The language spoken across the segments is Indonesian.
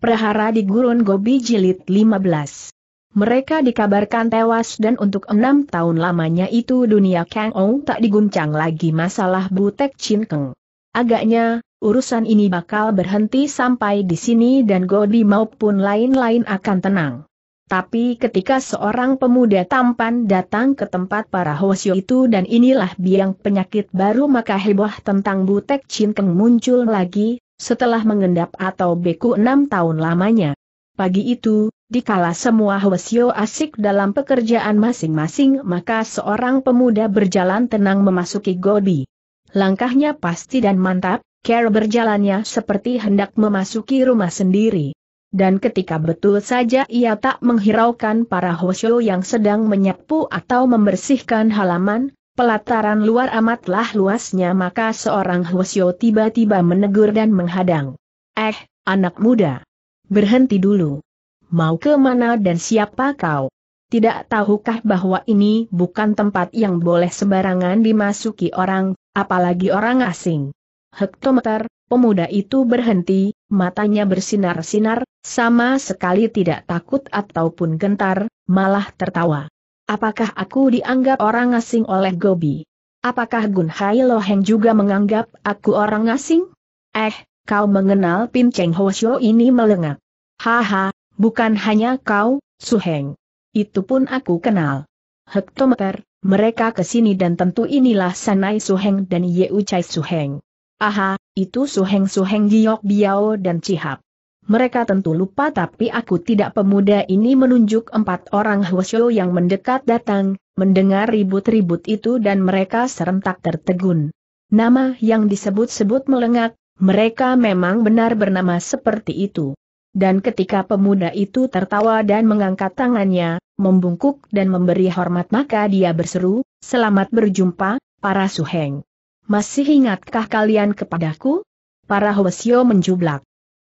Prahara di Gurun Gobi Jilid 15. Mereka dikabarkan tewas dan untuk enam tahun lamanya itu dunia Kang Ong tak diguncang lagi masalah Butek Chin Keng. Agaknya, urusan ini bakal berhenti sampai di sini dan Godi maupun lain-lain akan tenang. Tapi ketika seorang pemuda tampan datang ke tempat para Hosyo itu dan inilah biang penyakit baru maka heboh tentang Butek Chin Keng muncul lagi, setelah mengendap atau beku enam tahun lamanya. Pagi itu, dikala semua Hwasyo asik dalam pekerjaan masing-masing maka seorang pemuda berjalan tenang memasuki Gobi. Langkahnya pasti dan mantap, Care berjalannya seperti hendak memasuki rumah sendiri. Dan ketika betul saja ia tak menghiraukan para Hwasyo yang sedang menyapu atau membersihkan halaman, Pelataran luar amatlah luasnya maka seorang Hwasyo tiba-tiba menegur dan menghadang. Eh, anak muda. Berhenti dulu. Mau ke mana dan siapa kau? Tidak tahukah bahwa ini bukan tempat yang boleh sembarangan dimasuki orang, apalagi orang asing? Hektometer, pemuda itu berhenti, matanya bersinar-sinar, sama sekali tidak takut ataupun gentar, malah tertawa. Apakah aku dianggap orang asing oleh Gobi? Apakah Gun Hai Loheng juga menganggap aku orang asing? Eh, kau mengenal Pin Cheng ini melengak. Haha, bukan hanya kau, Su Heng. Itu pun aku kenal. Hektometer, mereka kesini dan tentu inilah Sanai Su Heng dan Ucai Su Heng. Aha, itu Su Heng Su Heng Giok Biao dan Cihap. Mereka tentu lupa tapi aku tidak pemuda ini menunjuk empat orang Hwasyo yang mendekat datang, mendengar ribut-ribut itu dan mereka serentak tertegun. Nama yang disebut-sebut melengak, mereka memang benar bernama seperti itu. Dan ketika pemuda itu tertawa dan mengangkat tangannya, membungkuk dan memberi hormat maka dia berseru, selamat berjumpa, para suheng. Masih ingatkah kalian kepadaku? Para Hwasyo menjublak.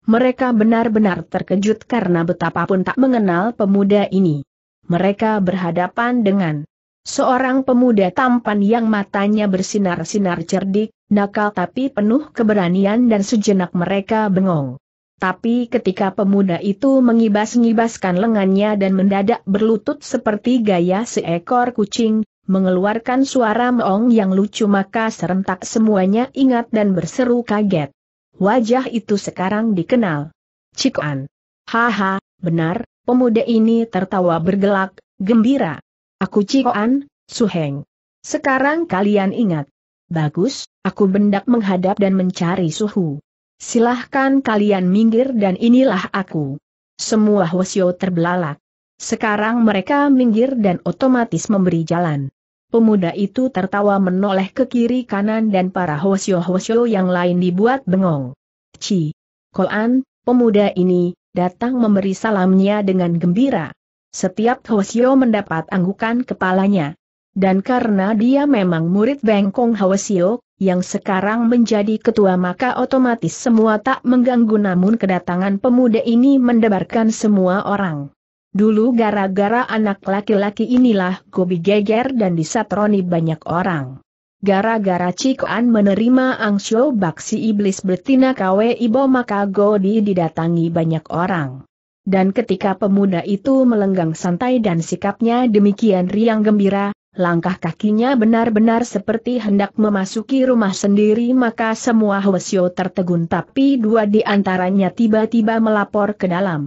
Mereka benar-benar terkejut karena betapapun tak mengenal pemuda ini. Mereka berhadapan dengan seorang pemuda tampan yang matanya bersinar-sinar cerdik, nakal tapi penuh keberanian dan sejenak mereka bengong. Tapi ketika pemuda itu mengibas-ngibaskan lengannya dan mendadak berlutut seperti gaya seekor kucing, mengeluarkan suara meong yang lucu maka serentak semuanya ingat dan berseru kaget. Wajah itu sekarang dikenal. Cikuan. Haha, benar, pemuda ini tertawa bergelak, gembira. Aku Cikuan, Suheng. Sekarang kalian ingat. Bagus, aku bendak menghadap dan mencari suhu. Silahkan kalian minggir dan inilah aku. Semua Hwasyo terbelalak. Sekarang mereka minggir dan otomatis memberi jalan. Pemuda itu tertawa menoleh ke kiri kanan dan para hosyo-hosyo yang lain dibuat bengong. Ci. Koan, pemuda ini, datang memberi salamnya dengan gembira. Setiap hosyo mendapat anggukan kepalanya. Dan karena dia memang murid Bengkong Hosyo, yang sekarang menjadi ketua maka otomatis semua tak mengganggu namun kedatangan pemuda ini mendebarkan semua orang. Dulu gara-gara anak laki-laki inilah Gobi geger dan disatroni banyak orang. Gara-gara Cikuan menerima angsyo baksi iblis betina KW Ibo maka Godi didatangi banyak orang. Dan ketika pemuda itu melenggang santai dan sikapnya demikian riang gembira, langkah kakinya benar-benar seperti hendak memasuki rumah sendiri maka semua Hwasyo tertegun tapi dua di antaranya tiba-tiba melapor ke dalam.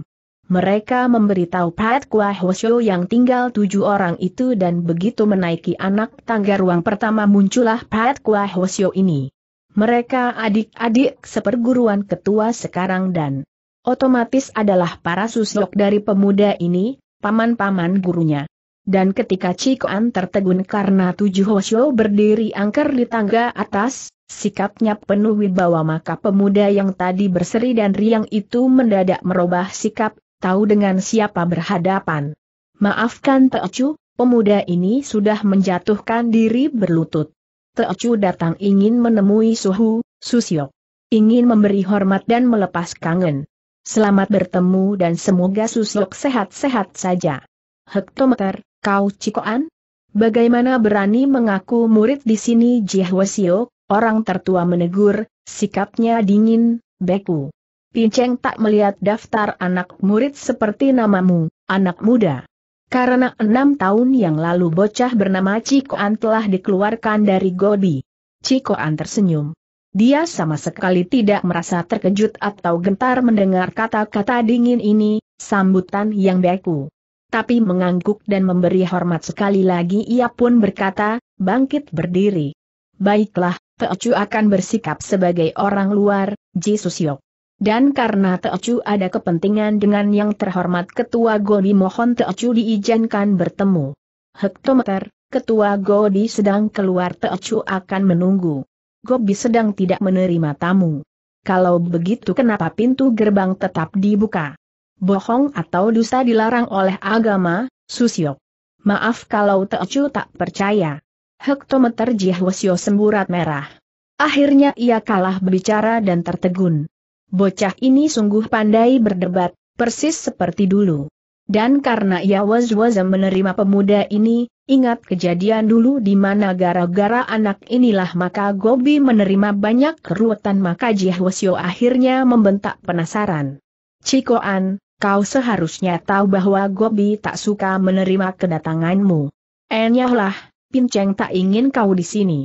Mereka memberitahu Pat Kua Hosyo yang tinggal tujuh orang itu dan begitu menaiki anak tangga ruang pertama muncullah Pat Kua Hosyo ini. Mereka adik-adik seperguruan ketua sekarang dan otomatis adalah para susok dari pemuda ini, paman-paman gurunya. Dan ketika Cikoan tertegun karena tujuh Hosyo berdiri angker di tangga atas, sikapnya penuh wibawa maka pemuda yang tadi berseri dan riang itu mendadak merubah sikap, tahu dengan siapa berhadapan. Maafkan Teocu, pemuda ini sudah menjatuhkan diri berlutut. Teocu datang ingin menemui Suhu, Susio. Ingin memberi hormat dan melepas kangen. Selamat bertemu dan semoga Susyok sehat-sehat saja. Hektometer, kau cikoan? Bagaimana berani mengaku murid di sini Jihwasio, orang tertua menegur, sikapnya dingin, beku. Pinceng tak melihat daftar anak murid seperti namamu, anak muda. Karena enam tahun yang lalu bocah bernama Cikoan telah dikeluarkan dari Gobi. Cikoan tersenyum. Dia sama sekali tidak merasa terkejut atau gentar mendengar kata-kata dingin ini, sambutan yang beku. Tapi mengangguk dan memberi hormat sekali lagi ia pun berkata, bangkit berdiri. Baiklah, Teocu akan bersikap sebagai orang luar, Jisusyok. Dan karena Teocu ada kepentingan dengan yang terhormat Ketua Godi mohon Teocu diizinkan bertemu. Hektometer, Ketua Godi sedang keluar Teocu akan menunggu. Gobi sedang tidak menerima tamu. Kalau begitu kenapa pintu gerbang tetap dibuka? Bohong atau dusta dilarang oleh agama, Susyok. Maaf kalau Teocu tak percaya. Hektometer Jihwasyo semburat merah. Akhirnya ia kalah berbicara dan tertegun. Bocah ini sungguh pandai berdebat, persis seperti dulu. Dan karena ia was menerima pemuda ini, ingat kejadian dulu di mana gara-gara anak inilah maka Gobi menerima banyak keruatan maka Jihwasyo akhirnya membentak penasaran. Cikoan, kau seharusnya tahu bahwa Gobi tak suka menerima kedatanganmu. Enyahlah, Pinceng tak ingin kau di sini.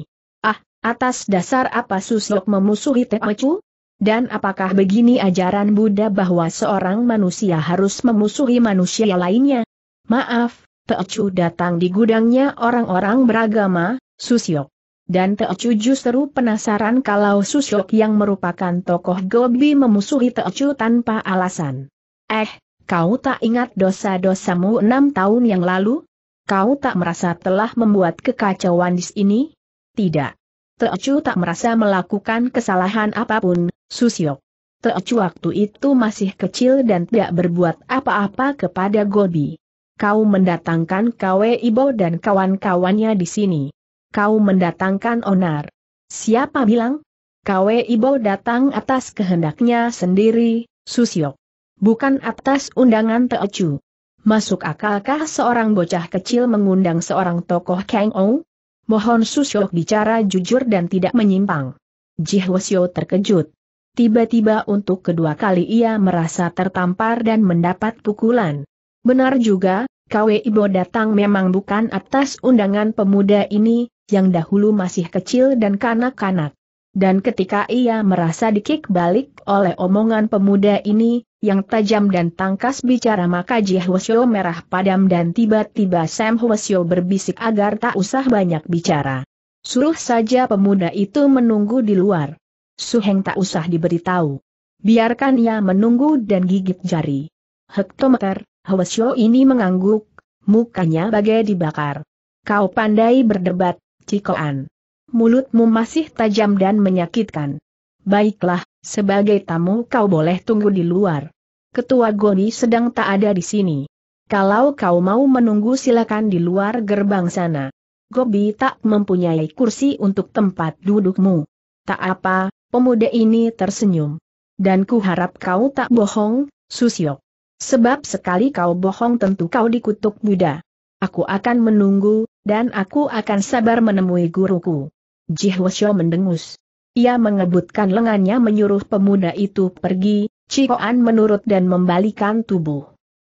Ah, atas dasar apa Suslok memusuhi Teocu? Dan apakah begini ajaran Buddha bahwa seorang manusia harus memusuhi manusia lainnya? Maaf, Teocu datang di gudangnya orang-orang beragama, Susyok. Dan Teocu justru penasaran kalau Susyok yang merupakan tokoh Gobi memusuhi Teocu tanpa alasan. Eh, kau tak ingat dosa-dosamu enam tahun yang lalu? Kau tak merasa telah membuat kekacauan di sini? Tidak. Teocu tak merasa melakukan kesalahan apapun, Susio. Teocu waktu itu masih kecil dan tidak berbuat apa-apa kepada Gobi. Kau mendatangkan Kwe Ibo dan kawan-kawannya di sini. Kau mendatangkan Onar. Siapa bilang? Kwe Ibo datang atas kehendaknya sendiri, Susio. Bukan atas undangan Teocu. Masuk akalkah seorang bocah kecil mengundang seorang tokoh Kang Ou? Mohon Susyok bicara jujur dan tidak menyimpang. Jihwasyo terkejut. Tiba-tiba untuk kedua kali ia merasa tertampar dan mendapat pukulan. Benar juga, KW Ibo datang memang bukan atas undangan pemuda ini, yang dahulu masih kecil dan kanak-kanak. Dan ketika ia merasa dikik balik oleh omongan pemuda ini, yang tajam dan tangkas bicara maka Ji merah padam dan tiba-tiba Sam Hwasyo berbisik agar tak usah banyak bicara. Suruh saja pemuda itu menunggu di luar. Suheng tak usah diberitahu. Biarkan ia menunggu dan gigit jari. Hektometer, Hwasyo ini mengangguk, mukanya bagai dibakar. Kau pandai berdebat, Cikoan. Mulutmu masih tajam dan menyakitkan. Baiklah, sebagai tamu kau boleh tunggu di luar. Ketua Goni sedang tak ada di sini. Kalau kau mau menunggu silakan di luar gerbang sana. Gobi tak mempunyai kursi untuk tempat dudukmu. Tak apa, Pemuda ini tersenyum. Dan ku harap kau tak bohong, Susio. Sebab sekali kau bohong tentu kau dikutuk Buddha. Aku akan menunggu, dan aku akan sabar menemui guruku. Jihwasyo mendengus. Ia mengebutkan lengannya menyuruh pemuda itu pergi, Cikoan menurut dan membalikan tubuh.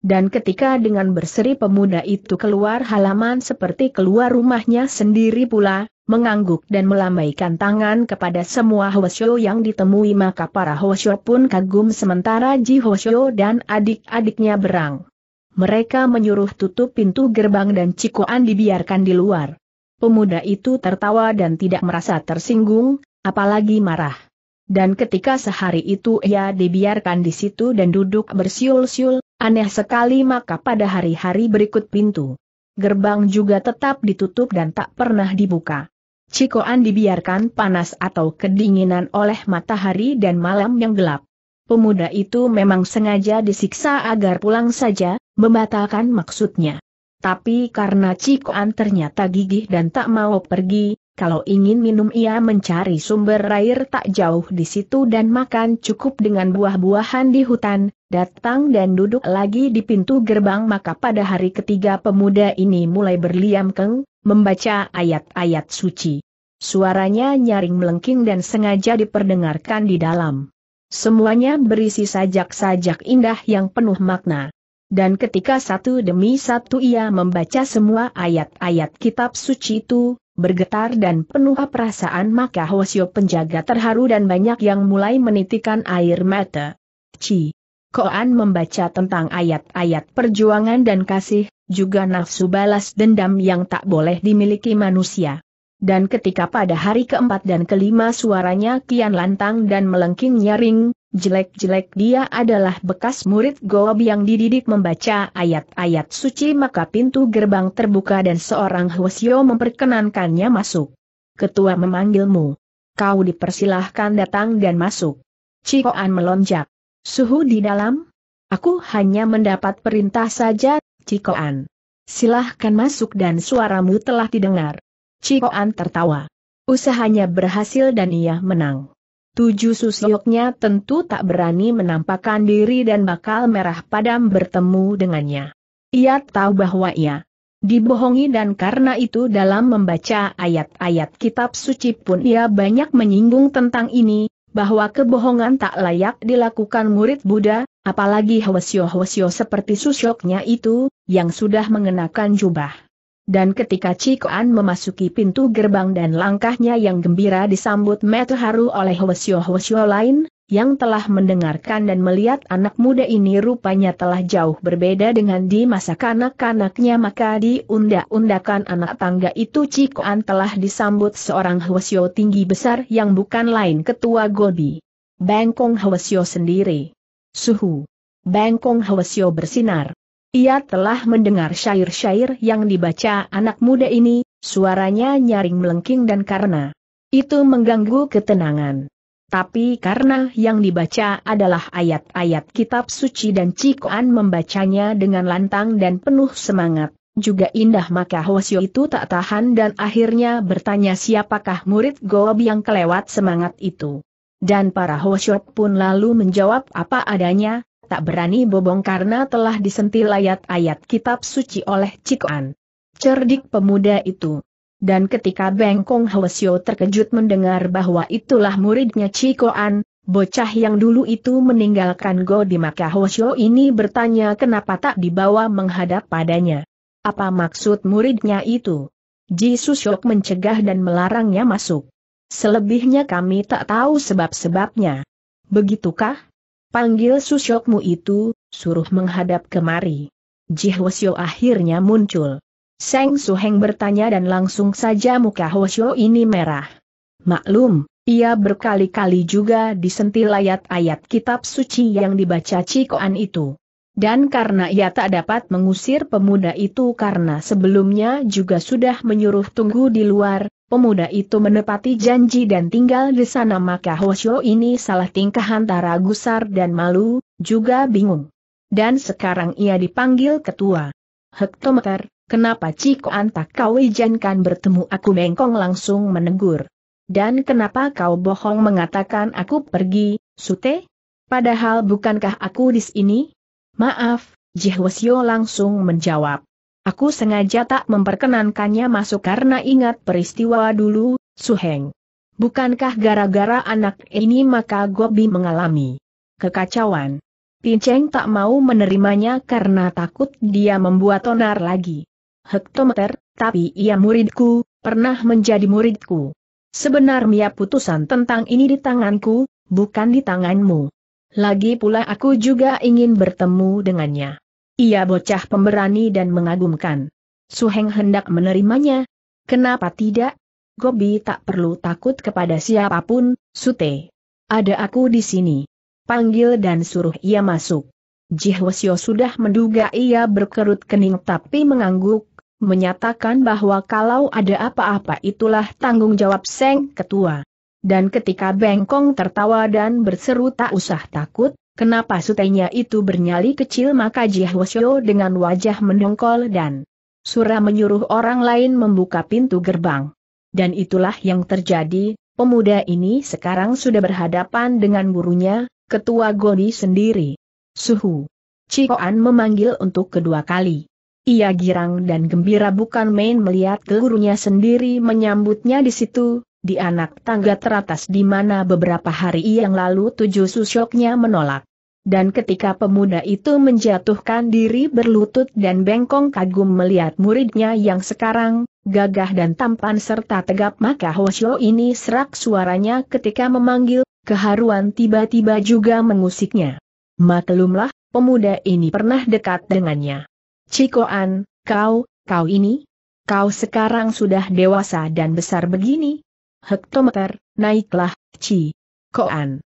Dan ketika dengan berseri pemuda itu keluar halaman seperti keluar rumahnya sendiri pula, mengangguk dan melambaikan tangan kepada semua Hwasyo yang ditemui maka para Hwasyo pun kagum sementara Ji Hwasyo dan adik-adiknya berang. Mereka menyuruh tutup pintu gerbang dan cikuan dibiarkan di luar. Pemuda itu tertawa dan tidak merasa tersinggung, apalagi marah. Dan ketika sehari itu ia dibiarkan di situ dan duduk bersiul-siul, aneh sekali maka pada hari-hari berikut pintu gerbang juga tetap ditutup dan tak pernah dibuka. Cikoan dibiarkan panas atau kedinginan oleh matahari dan malam yang gelap. Pemuda itu memang sengaja disiksa agar pulang saja, membatalkan maksudnya. Tapi karena Cikoan ternyata gigih dan tak mau pergi, kalau ingin minum ia mencari sumber air tak jauh di situ dan makan cukup dengan buah-buahan di hutan, datang dan duduk lagi di pintu gerbang maka pada hari ketiga pemuda ini mulai berliam keng, membaca ayat-ayat suci. Suaranya nyaring melengking dan sengaja diperdengarkan di dalam. Semuanya berisi sajak-sajak indah yang penuh makna. Dan ketika satu demi satu ia membaca semua ayat-ayat kitab suci itu, bergetar dan penuh perasaan maka Hosio penjaga terharu dan banyak yang mulai menitikan air mata. Ci, Koan membaca tentang ayat-ayat perjuangan dan kasih, juga nafsu balas dendam yang tak boleh dimiliki manusia. Dan ketika pada hari keempat dan kelima suaranya kian lantang dan melengking nyaring, jelek-jelek dia adalah bekas murid Goob yang dididik membaca ayat-ayat suci maka pintu gerbang terbuka dan seorang Hwasyo memperkenankannya masuk. Ketua memanggilmu. Kau dipersilahkan datang dan masuk. Cikoan melonjak. Suhu di dalam? Aku hanya mendapat perintah saja, Cikoan. Silahkan masuk dan suaramu telah didengar. Cikoan tertawa. Usahanya berhasil dan ia menang. Tujuh susioknya tentu tak berani menampakkan diri dan bakal merah padam bertemu dengannya. Ia tahu bahwa ia dibohongi dan karena itu dalam membaca ayat-ayat kitab suci pun ia banyak menyinggung tentang ini, bahwa kebohongan tak layak dilakukan murid Buddha, apalagi hwasyo-hwasyo seperti susyoknya itu, yang sudah mengenakan jubah. Dan ketika Cikoan memasuki pintu gerbang dan langkahnya yang gembira disambut metu haru oleh hwasyo-hwasyo lain, yang telah mendengarkan dan melihat anak muda ini rupanya telah jauh berbeda dengan di masa kanak-kanaknya maka diundak-undakan anak tangga itu Cikoan telah disambut seorang Hwasyo tinggi besar yang bukan lain ketua Gobi. Bangkong Hwasyo sendiri. Suhu. Bangkong Hwasyo bersinar. Ia telah mendengar syair-syair yang dibaca anak muda ini, suaranya nyaring melengking dan karena itu mengganggu ketenangan tapi karena yang dibaca adalah ayat-ayat kitab suci dan Cikoan membacanya dengan lantang dan penuh semangat, juga indah maka Hwasyo itu tak tahan dan akhirnya bertanya siapakah murid Gob yang kelewat semangat itu. Dan para Hwasyo pun lalu menjawab apa adanya, tak berani bobong karena telah disentil ayat-ayat kitab suci oleh Cikoan. Cerdik pemuda itu. Dan ketika Bengkong Hwasyo terkejut mendengar bahwa itulah muridnya Cikoan, bocah yang dulu itu meninggalkan Go di maka Hwasyo ini bertanya kenapa tak dibawa menghadap padanya. Apa maksud muridnya itu? Ji Susyok mencegah dan melarangnya masuk. Selebihnya kami tak tahu sebab-sebabnya. Begitukah? Panggil Susyokmu itu, suruh menghadap kemari. Ji Hwesio akhirnya muncul. Seng Suheng bertanya dan langsung saja muka Hoshio ini merah. Maklum, ia berkali-kali juga disentil ayat-ayat kitab suci yang dibaca Cikoan itu. Dan karena ia tak dapat mengusir pemuda itu karena sebelumnya juga sudah menyuruh tunggu di luar, pemuda itu menepati janji dan tinggal di sana maka Hoshio ini salah tingkah antara gusar dan malu, juga bingung. Dan sekarang ia dipanggil ketua hektometer, Kenapa Ciko Antak kau izinkan bertemu aku Mengkong langsung menegur? Dan kenapa kau bohong mengatakan aku pergi, Sute? Padahal bukankah aku di sini? Maaf, Jihwasyo langsung menjawab. Aku sengaja tak memperkenankannya masuk karena ingat peristiwa dulu, Suheng. Bukankah gara-gara anak ini maka Gobi mengalami kekacauan? Pinceng tak mau menerimanya karena takut dia membuat onar lagi hektometer, tapi ia muridku, pernah menjadi muridku. Sebenarnya putusan tentang ini di tanganku, bukan di tanganmu. Lagi pula aku juga ingin bertemu dengannya. Ia bocah pemberani dan mengagumkan. Suheng hendak menerimanya. Kenapa tidak? Gobi tak perlu takut kepada siapapun, Sute. Ada aku di sini. Panggil dan suruh ia masuk. Jihwasyo sudah menduga ia berkerut kening tapi mengangguk, menyatakan bahwa kalau ada apa-apa itulah tanggung jawab Seng Ketua. Dan ketika Bengkong tertawa dan berseru tak usah takut, kenapa sutenya itu bernyali kecil maka Jihwasyo dengan wajah mendongkol dan Surah menyuruh orang lain membuka pintu gerbang. Dan itulah yang terjadi, pemuda ini sekarang sudah berhadapan dengan gurunya, Ketua Goni sendiri. Suhu. Cikoan memanggil untuk kedua kali. Ia girang dan gembira bukan main melihat gurunya sendiri menyambutnya di situ, di anak tangga teratas di mana beberapa hari yang lalu tujuh susyoknya menolak. Dan ketika pemuda itu menjatuhkan diri berlutut dan bengkong kagum melihat muridnya yang sekarang, gagah dan tampan serta tegap maka Hoshio ini serak suaranya ketika memanggil, keharuan tiba-tiba juga mengusiknya. Maklumlah, pemuda ini pernah dekat dengannya. Cikoan, kau, kau ini? Kau sekarang sudah dewasa dan besar begini? Hektometer, naiklah, Ci. Koan.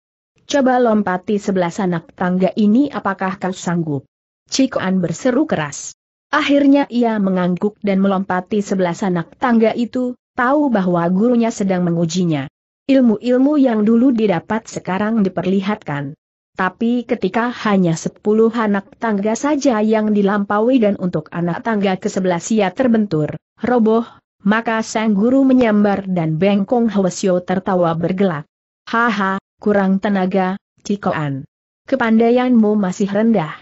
Coba lompati sebelah sanak tangga ini apakah kau sanggup? Cikoan berseru keras. Akhirnya ia mengangguk dan melompati sebelah sanak tangga itu, tahu bahwa gurunya sedang mengujinya. Ilmu-ilmu yang dulu didapat sekarang diperlihatkan. Tapi ketika hanya sepuluh anak tangga saja yang dilampaui dan untuk anak tangga ke sebelah ia terbentur, roboh, maka sang guru menyambar dan bengkong Hwasyo tertawa bergelak. Haha, kurang tenaga, Cikoan. Kepandaianmu masih rendah.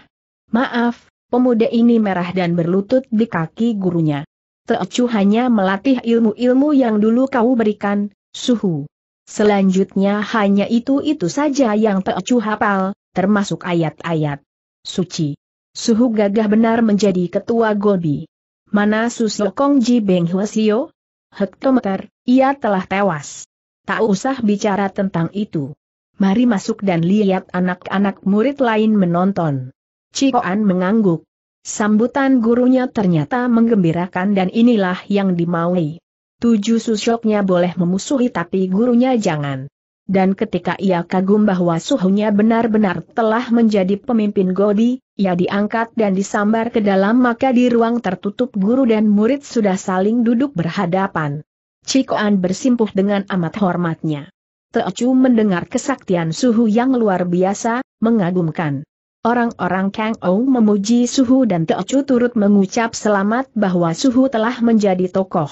Maaf, pemuda ini merah dan berlutut di kaki gurunya. Teocu hanya melatih ilmu-ilmu yang dulu kau berikan, suhu. Selanjutnya hanya itu-itu saja yang Teocu hafal, termasuk ayat-ayat suci. Suhu gagah benar menjadi ketua Gobi. Mana Susio Kongji Beng Hwasio? Hektometer, ia telah tewas. Tak usah bicara tentang itu. Mari masuk dan lihat anak-anak murid lain menonton. Cikoan mengangguk. Sambutan gurunya ternyata menggembirakan dan inilah yang dimaui. Tujuh susoknya boleh memusuhi tapi gurunya jangan. Dan ketika ia kagum bahwa suhunya benar-benar telah menjadi pemimpin Godi, ia diangkat dan disambar ke dalam maka di ruang tertutup guru dan murid sudah saling duduk berhadapan. Cikoan bersimpuh dengan amat hormatnya. Teocu mendengar kesaktian suhu yang luar biasa, mengagumkan. Orang-orang Kang Ou memuji suhu dan Teocu turut mengucap selamat bahwa suhu telah menjadi tokoh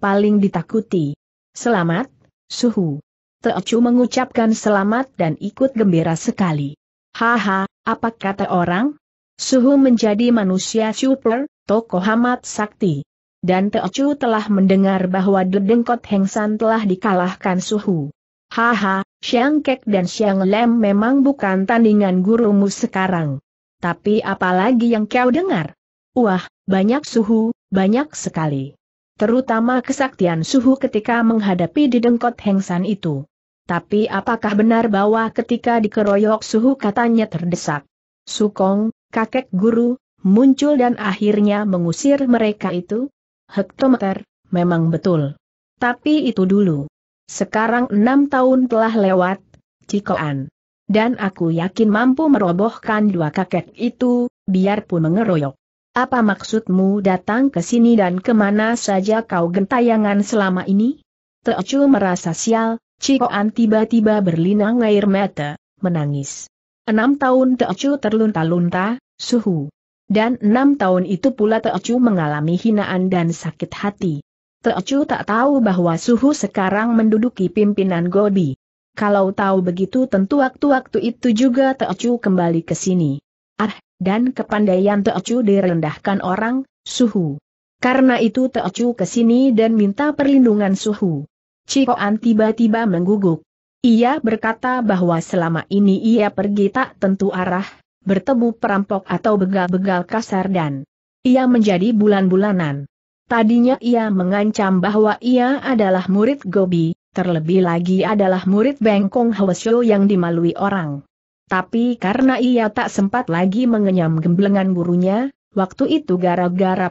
paling ditakuti. Selamat, suhu. Teocu mengucapkan selamat dan ikut gembira sekali. Haha, apa kata orang? Suhu menjadi manusia super, tokoh amat sakti. Dan Teocu telah mendengar bahwa Dedengkot Hengsan telah dikalahkan Suhu. Haha, Xiang Kek dan Xiang Lem memang bukan tandingan gurumu sekarang. Tapi apalagi yang kau dengar? Wah, banyak suhu, banyak sekali terutama kesaktian suhu ketika menghadapi didengkot hengsan itu. Tapi apakah benar bahwa ketika dikeroyok suhu katanya terdesak? Sukong, kakek guru, muncul dan akhirnya mengusir mereka itu? Hektometer, memang betul. Tapi itu dulu. Sekarang enam tahun telah lewat, Cikoan. Dan aku yakin mampu merobohkan dua kakek itu, biarpun mengeroyok. Apa maksudmu datang ke sini dan kemana saja kau gentayangan selama ini? Teocu merasa sial, Cikoan tiba-tiba berlinang air mata, menangis. Enam tahun Teocu terlunta-lunta, suhu. Dan enam tahun itu pula Teocu mengalami hinaan dan sakit hati. Teocu tak tahu bahwa suhu sekarang menduduki pimpinan Gobi. Kalau tahu begitu tentu waktu-waktu itu juga Teocu kembali ke sini. Ah, dan kepandaian Teocu direndahkan orang, Suhu. Karena itu Teocu kesini dan minta perlindungan Suhu. Cikoan tiba-tiba mengguguk. Ia berkata bahwa selama ini ia pergi tak tentu arah, bertemu perampok atau begal-begal kasar dan ia menjadi bulan-bulanan. Tadinya ia mengancam bahwa ia adalah murid Gobi, terlebih lagi adalah murid Bengkong Hwasyo yang dimalui orang. Tapi karena ia tak sempat lagi mengenyam gemblengan gurunya, waktu itu gara-gara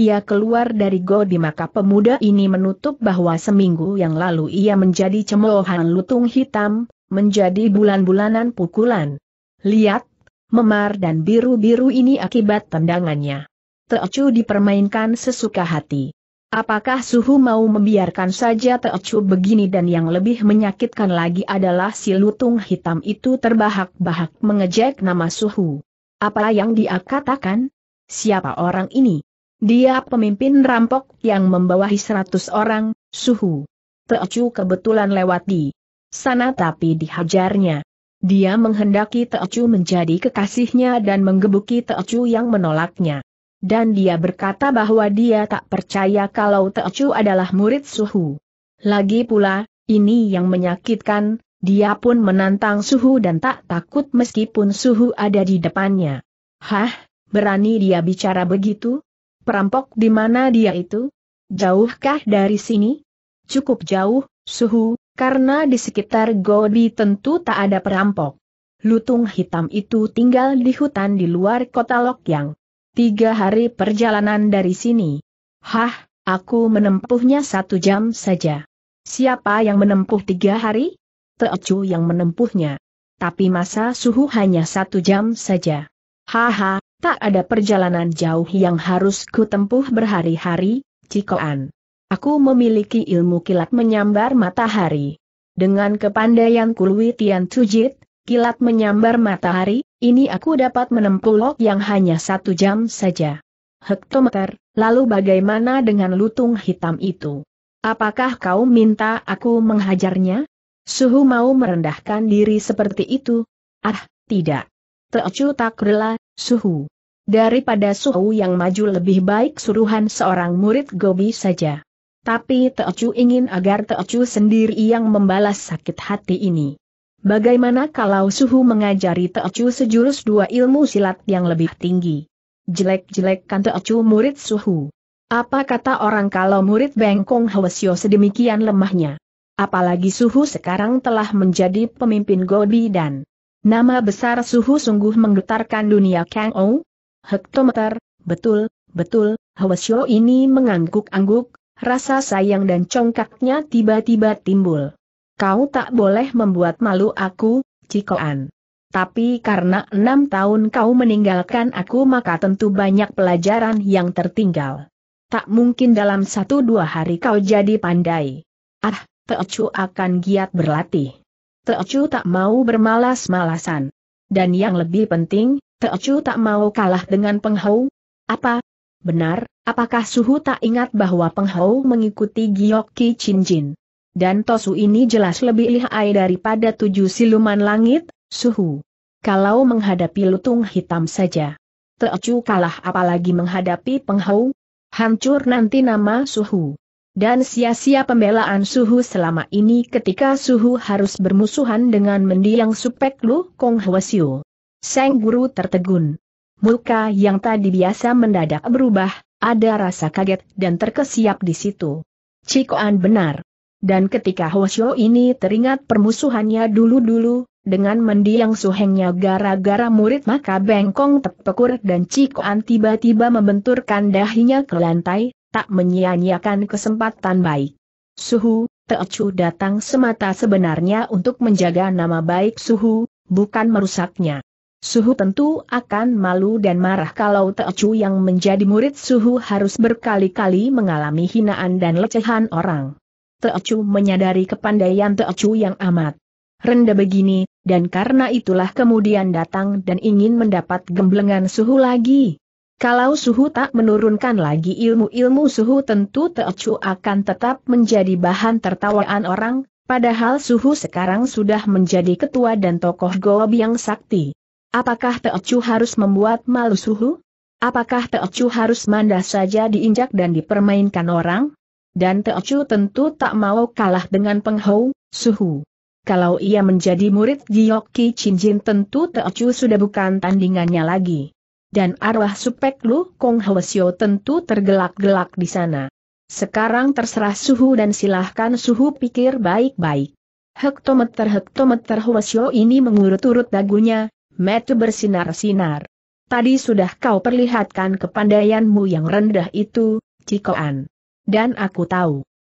ia keluar dari godi maka pemuda ini menutup bahwa seminggu yang lalu ia menjadi cemoohan lutung hitam, menjadi bulan-bulanan pukulan. Lihat, memar dan biru-biru ini akibat tendangannya. Teocu dipermainkan sesuka hati. Apakah suhu mau membiarkan saja Teocu begini dan yang lebih menyakitkan lagi adalah si lutung hitam itu terbahak-bahak mengejek nama suhu. Apa yang dia katakan? Siapa orang ini? Dia pemimpin rampok yang membawahi seratus orang, suhu. Teocu kebetulan lewat di sana tapi dihajarnya. Dia menghendaki Teocu menjadi kekasihnya dan menggebuki Teocu yang menolaknya dan dia berkata bahwa dia tak percaya kalau Teochu adalah murid Suhu. Lagi pula, ini yang menyakitkan, dia pun menantang Suhu dan tak takut meskipun Suhu ada di depannya. Hah, berani dia bicara begitu? Perampok di mana dia itu? Jauhkah dari sini? Cukup jauh, Suhu, karena di sekitar Gobi tentu tak ada perampok. Lutung hitam itu tinggal di hutan di luar kota Lokyang tiga hari perjalanan dari sini. Hah, aku menempuhnya satu jam saja. Siapa yang menempuh tiga hari? Teocu yang menempuhnya. Tapi masa suhu hanya satu jam saja. Haha, tak ada perjalanan jauh yang harus kutempuh berhari-hari, Cikoan. Aku memiliki ilmu kilat menyambar matahari. Dengan kepandaian Kulwi Tian Tujit, kilat menyambar matahari, ini aku dapat menempuh lok yang hanya satu jam saja. Hektometer, lalu bagaimana dengan lutung hitam itu? Apakah kau minta aku menghajarnya? Suhu mau merendahkan diri seperti itu? Ah, tidak. Teocu tak rela, Suhu. Daripada Suhu yang maju lebih baik suruhan seorang murid Gobi saja. Tapi Teocu ingin agar Teocu sendiri yang membalas sakit hati ini. Bagaimana kalau suhu mengajari Teocu sejurus dua ilmu silat yang lebih tinggi? jelek jelek kan Teocu murid suhu. Apa kata orang kalau murid Bengkong Hwasyo sedemikian lemahnya? Apalagi suhu sekarang telah menjadi pemimpin Gobi dan nama besar suhu sungguh menggetarkan dunia Kang Ou. Hektometer, betul, betul, Hwasyo ini mengangguk-angguk, rasa sayang dan congkaknya tiba-tiba timbul. Kau tak boleh membuat malu aku, Cikoan. Tapi karena enam tahun kau meninggalkan aku maka tentu banyak pelajaran yang tertinggal. Tak mungkin dalam satu dua hari kau jadi pandai. Ah, Teocu akan giat berlatih. Teocu tak mau bermalas-malasan. Dan yang lebih penting, Teocu tak mau kalah dengan Penghau. Apa? Benar, apakah Suhu tak ingat bahwa Penghau mengikuti Giyoki Chinjin? dan Tosu ini jelas lebih lihai daripada tujuh siluman langit, suhu. Kalau menghadapi lutung hitam saja. Teocu kalah apalagi menghadapi penghau, hancur nanti nama suhu. Dan sia-sia pembelaan suhu selama ini ketika suhu harus bermusuhan dengan mendiang supek Lu Kong Hwasyo. Sang Guru tertegun. Muka yang tadi biasa mendadak berubah, ada rasa kaget dan terkesiap di situ. Cikoan benar. Dan ketika Hosyo ini teringat permusuhannya dulu-dulu, dengan mendiang suhengnya gara-gara murid maka bengkong tepekur dan Cikoan tiba-tiba membenturkan dahinya ke lantai, tak menyia-nyiakan kesempatan baik. Suhu, Teocu datang semata sebenarnya untuk menjaga nama baik Suhu, bukan merusaknya. Suhu tentu akan malu dan marah kalau Teocu yang menjadi murid Suhu harus berkali-kali mengalami hinaan dan lecehan orang. Teocu menyadari kepandaian Teocu yang amat rendah begini, dan karena itulah kemudian datang dan ingin mendapat gemblengan suhu lagi. Kalau suhu tak menurunkan lagi ilmu-ilmu suhu tentu Teocu akan tetap menjadi bahan tertawaan orang, padahal suhu sekarang sudah menjadi ketua dan tokoh goob yang sakti. Apakah Teocu harus membuat malu suhu? Apakah Teocu harus mandas saja diinjak dan dipermainkan orang? Dan Teocu tentu tak mau kalah dengan Penghau, Suhu. Kalau ia menjadi murid Giyoki Chinjin tentu Teocu sudah bukan tandingannya lagi. Dan arwah Supek Lu Kong Hwasyo tentu tergelak-gelak di sana. Sekarang terserah Suhu dan silahkan Suhu pikir baik-baik. Hektometer-hektometer Hwasyo ini mengurut-urut dagunya, metu bersinar-sinar. Tadi sudah kau perlihatkan kepandaianmu yang rendah itu, Cikoan dan aku tahu.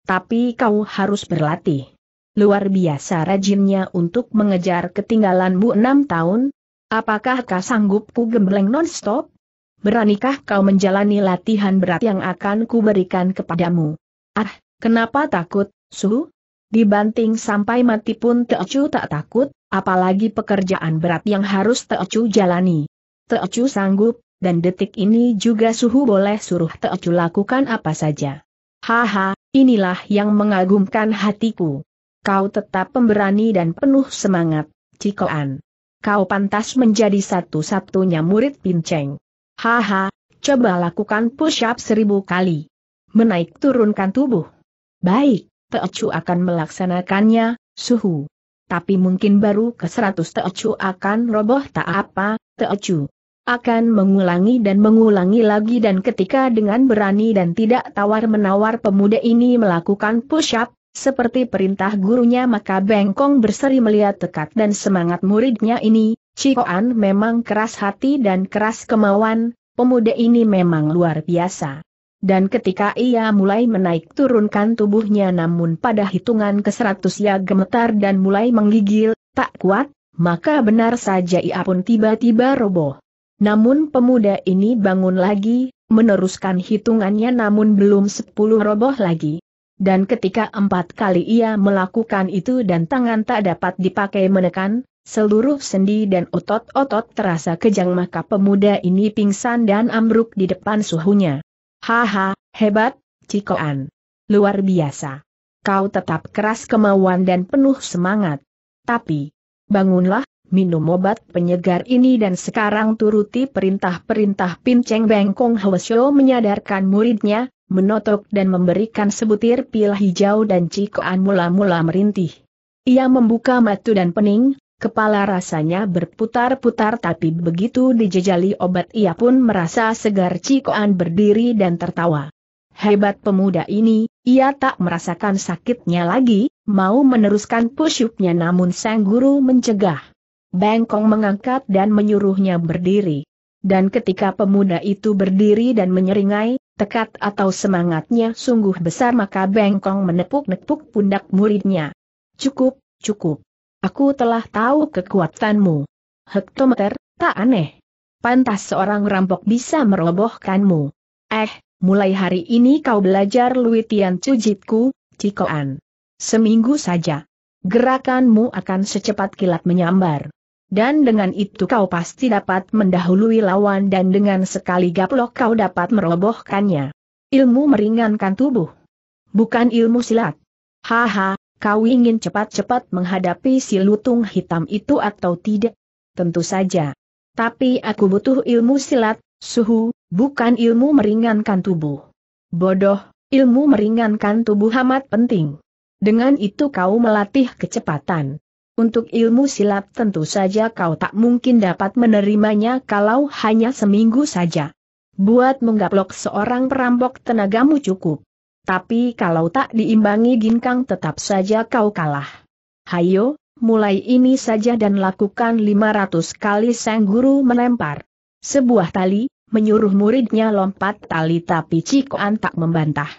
Tapi kau harus berlatih. Luar biasa rajinnya untuk mengejar ketinggalanmu enam tahun. Apakah kau sanggup ku gembleng non-stop? Beranikah kau menjalani latihan berat yang akan kuberikan kepadamu? Ah, kenapa takut, Su? Dibanting sampai mati pun Teocu tak takut, apalagi pekerjaan berat yang harus Teocu jalani. Teocu sanggup, dan detik ini juga Suhu boleh suruh Teocu lakukan apa saja. Haha, inilah yang mengagumkan hatiku. Kau tetap pemberani dan penuh semangat, Cikoan. Kau pantas menjadi satu-satunya murid pinceng. Haha, coba lakukan push-up seribu kali. Menaik turunkan tubuh. Baik, Teocu akan melaksanakannya, suhu. Tapi mungkin baru ke seratus Teocu akan roboh tak apa, Teocu akan mengulangi dan mengulangi lagi dan ketika dengan berani dan tidak tawar-menawar pemuda ini melakukan push-up, seperti perintah gurunya maka Bengkong berseri melihat tekad dan semangat muridnya ini, Cikoan memang keras hati dan keras kemauan, pemuda ini memang luar biasa. Dan ketika ia mulai menaik turunkan tubuhnya namun pada hitungan ke seratus ia gemetar dan mulai menggigil, tak kuat, maka benar saja ia pun tiba-tiba roboh. Namun pemuda ini bangun lagi, meneruskan hitungannya namun belum sepuluh roboh lagi. Dan ketika empat kali ia melakukan itu dan tangan tak dapat dipakai menekan, Seluruh sendi dan otot-otot terasa kejang maka pemuda ini pingsan dan ambruk di depan suhunya. Haha, hebat, Cikoan. Luar biasa. Kau tetap keras kemauan dan penuh semangat. Tapi, bangunlah, minum obat penyegar ini dan sekarang turuti perintah-perintah Pinceng Bengkong Hwasyo menyadarkan muridnya, menotok dan memberikan sebutir pil hijau dan cikoan mula-mula merintih. Ia membuka mata dan pening, kepala rasanya berputar-putar tapi begitu dijejali obat ia pun merasa segar cikoan berdiri dan tertawa. Hebat pemuda ini, ia tak merasakan sakitnya lagi, mau meneruskan pusyuknya namun sang guru mencegah. Bengkong mengangkat dan menyuruhnya berdiri. Dan ketika pemuda itu berdiri dan menyeringai, tekat atau semangatnya sungguh besar maka Bengkong menepuk-nepuk pundak muridnya. Cukup, cukup. Aku telah tahu kekuatanmu. Hektometer, tak aneh. Pantas seorang rampok bisa merobohkanmu. Eh, mulai hari ini kau belajar Luitian Cujitku, Cikoan. Seminggu saja. Gerakanmu akan secepat kilat menyambar. Dan dengan itu kau pasti dapat mendahului lawan dan dengan sekali gaplok kau dapat merobohkannya. Ilmu meringankan tubuh. Bukan ilmu silat. Haha, kau ingin cepat-cepat menghadapi si lutung hitam itu atau tidak? Tentu saja. Tapi aku butuh ilmu silat, suhu, bukan ilmu meringankan tubuh. Bodoh, ilmu meringankan tubuh amat penting. Dengan itu kau melatih kecepatan, untuk ilmu silat tentu saja kau tak mungkin dapat menerimanya kalau hanya seminggu saja. Buat menggaplok seorang perampok tenagamu cukup. Tapi kalau tak diimbangi ginkang tetap saja kau kalah. Hayo, mulai ini saja dan lakukan 500 kali sang guru menempar Sebuah tali, menyuruh muridnya lompat tali tapi Cikoan tak membantah.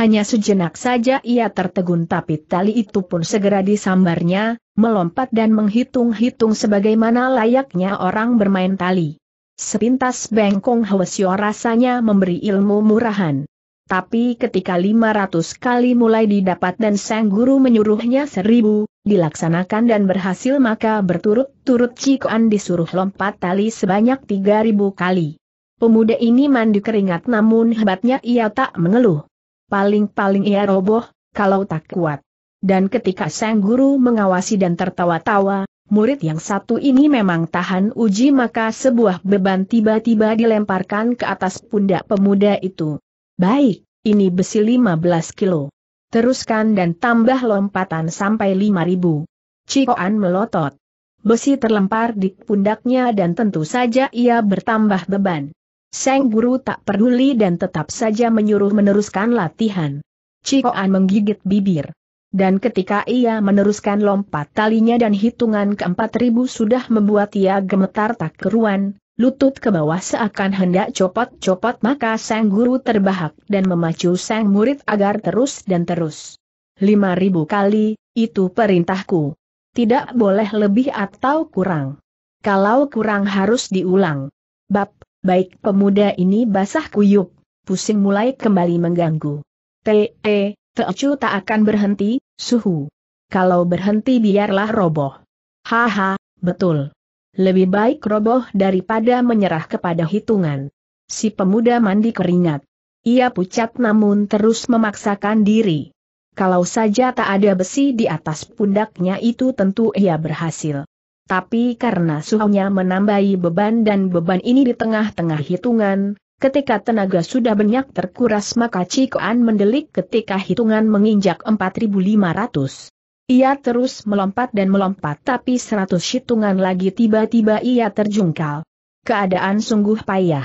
Hanya sejenak saja ia tertegun tapi tali itu pun segera disambarnya, melompat dan menghitung-hitung sebagaimana layaknya orang bermain tali. Sepintas Bengkong Hwasyo rasanya memberi ilmu murahan. Tapi ketika 500 kali mulai didapat dan sang guru menyuruhnya seribu, dilaksanakan dan berhasil maka berturut-turut Cikuan disuruh lompat tali sebanyak 3000 kali. Pemuda ini mandi keringat namun hebatnya ia tak mengeluh. Paling-paling ia roboh, kalau tak kuat. Dan ketika sang guru mengawasi dan tertawa-tawa, murid yang satu ini memang tahan uji maka sebuah beban tiba-tiba dilemparkan ke atas pundak pemuda itu. Baik, ini besi 15 kilo. Teruskan dan tambah lompatan sampai 5000. Cikoan melotot. Besi terlempar di pundaknya dan tentu saja ia bertambah beban. Sang guru tak peduli dan tetap saja menyuruh meneruskan latihan. Cikoan menggigit bibir dan ketika ia meneruskan lompat talinya dan hitungan keempat ribu sudah membuat ia gemetar tak keruan, lutut ke bawah seakan hendak copot-copot maka sang guru terbahak dan memacu sang murid agar terus dan terus. Lima ribu kali, itu perintahku. Tidak boleh lebih atau kurang. Kalau kurang harus diulang. Bab, baik pemuda ini basah kuyup, pusing mulai kembali mengganggu. T.E. Teocu tak akan berhenti, Suhu. Kalau berhenti biarlah roboh. Haha, betul. Lebih baik roboh daripada menyerah kepada hitungan. Si pemuda mandi keringat. Ia pucat namun terus memaksakan diri. Kalau saja tak ada besi di atas pundaknya itu tentu ia berhasil. Tapi karena suhunya menambahi beban dan beban ini di tengah-tengah hitungan, Ketika tenaga sudah banyak terkuras maka Cikoan mendelik ketika hitungan menginjak 4500. Ia terus melompat dan melompat tapi 100 hitungan lagi tiba-tiba ia terjungkal. Keadaan sungguh payah.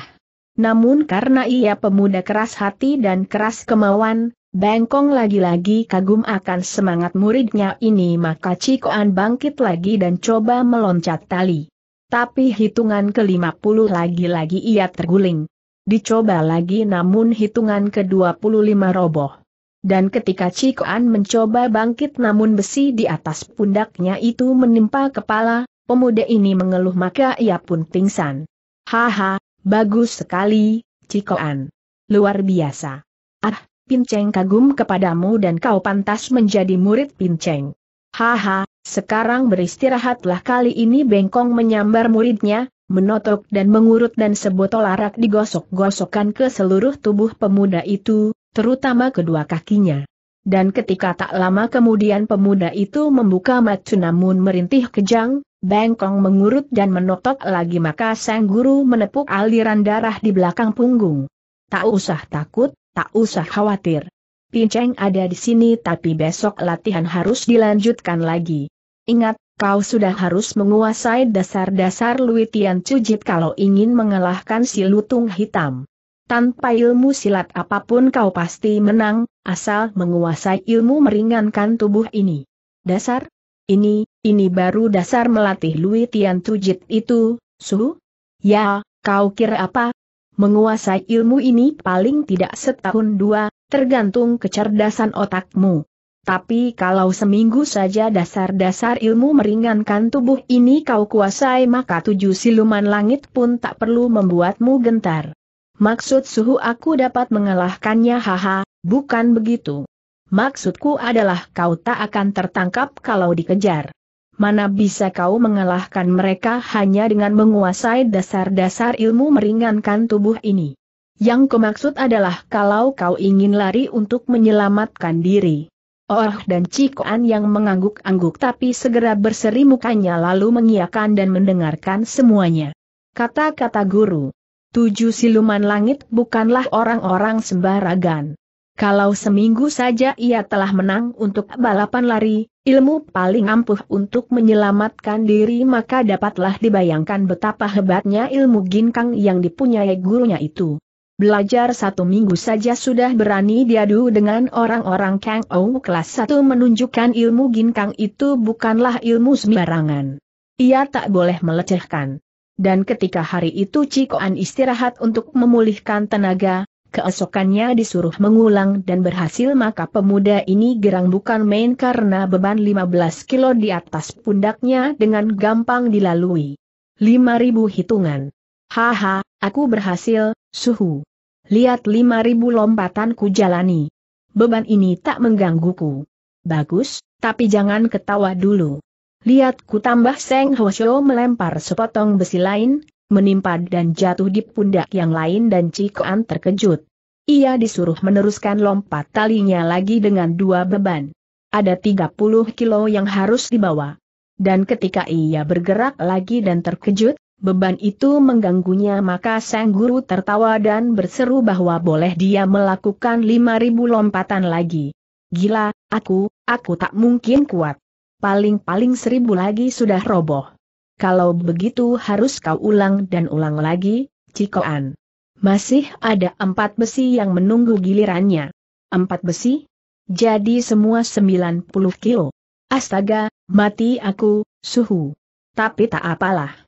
Namun karena ia pemuda keras hati dan keras kemauan, Bengkong lagi-lagi kagum akan semangat muridnya ini maka Cikoan bangkit lagi dan coba meloncat tali. Tapi hitungan ke-50 lagi-lagi ia terguling. Dicoba lagi namun hitungan ke-25 roboh. Dan ketika Cikoan mencoba bangkit namun besi di atas pundaknya itu menimpa kepala, pemuda ini mengeluh maka ia pun pingsan. Haha, bagus sekali, Cikoan. Luar biasa. Ah, Pinceng kagum kepadamu dan kau pantas menjadi murid Pinceng. Haha, sekarang beristirahatlah kali ini bengkong menyambar muridnya, menotok dan mengurut dan sebotol arak digosok-gosokkan ke seluruh tubuh pemuda itu, terutama kedua kakinya. Dan ketika tak lama kemudian pemuda itu membuka mata namun merintih kejang, Bengkong mengurut dan menotok lagi maka sang guru menepuk aliran darah di belakang punggung. Tak usah takut, tak usah khawatir. Pinceng ada di sini tapi besok latihan harus dilanjutkan lagi. Ingat, kau sudah harus menguasai dasar-dasar Lui Tian Cujit kalau ingin mengalahkan si lutung hitam. Tanpa ilmu silat apapun kau pasti menang, asal menguasai ilmu meringankan tubuh ini. Dasar? Ini, ini baru dasar melatih Lui Tian Cujit itu, Su? Ya, kau kira apa? Menguasai ilmu ini paling tidak setahun dua, tergantung kecerdasan otakmu. Tapi kalau seminggu saja dasar-dasar ilmu meringankan tubuh ini kau kuasai maka tujuh siluman langit pun tak perlu membuatmu gentar. Maksud suhu aku dapat mengalahkannya haha, bukan begitu. Maksudku adalah kau tak akan tertangkap kalau dikejar. Mana bisa kau mengalahkan mereka hanya dengan menguasai dasar-dasar ilmu meringankan tubuh ini. Yang kumaksud adalah kalau kau ingin lari untuk menyelamatkan diri. Oh dan Cikoan yang mengangguk-angguk tapi segera berseri mukanya lalu mengiakan dan mendengarkan semuanya. Kata-kata guru. Tujuh siluman langit bukanlah orang-orang sembarangan. Kalau seminggu saja ia telah menang untuk balapan lari, ilmu paling ampuh untuk menyelamatkan diri maka dapatlah dibayangkan betapa hebatnya ilmu ginkang yang dipunyai gurunya itu. Belajar satu minggu saja sudah berani diadu dengan orang-orang Kang Ou kelas 1 menunjukkan ilmu ginkang itu bukanlah ilmu sembarangan. Ia tak boleh melecehkan. Dan ketika hari itu Cikoan istirahat untuk memulihkan tenaga, keesokannya disuruh mengulang dan berhasil maka pemuda ini gerang bukan main karena beban 15 kilo di atas pundaknya dengan gampang dilalui. 5000 hitungan. Haha, aku berhasil, suhu. Lihat lima ribu lompatanku jalani. Beban ini tak menggangguku. Bagus, tapi jangan ketawa dulu. Lihat ku tambah Seng Hosyo melempar sepotong besi lain, menimpa dan jatuh di pundak yang lain dan Cikoan terkejut. Ia disuruh meneruskan lompat talinya lagi dengan dua beban. Ada 30 kilo yang harus dibawa. Dan ketika ia bergerak lagi dan terkejut, Beban itu mengganggunya maka sang guru tertawa dan berseru bahwa boleh dia melakukan lima ribu lompatan lagi. Gila, aku, aku tak mungkin kuat. Paling-paling seribu lagi sudah roboh. Kalau begitu harus kau ulang dan ulang lagi, Cikoan. Masih ada empat besi yang menunggu gilirannya. Empat besi? Jadi semua sembilan puluh kilo. Astaga, mati aku, suhu. Tapi tak apalah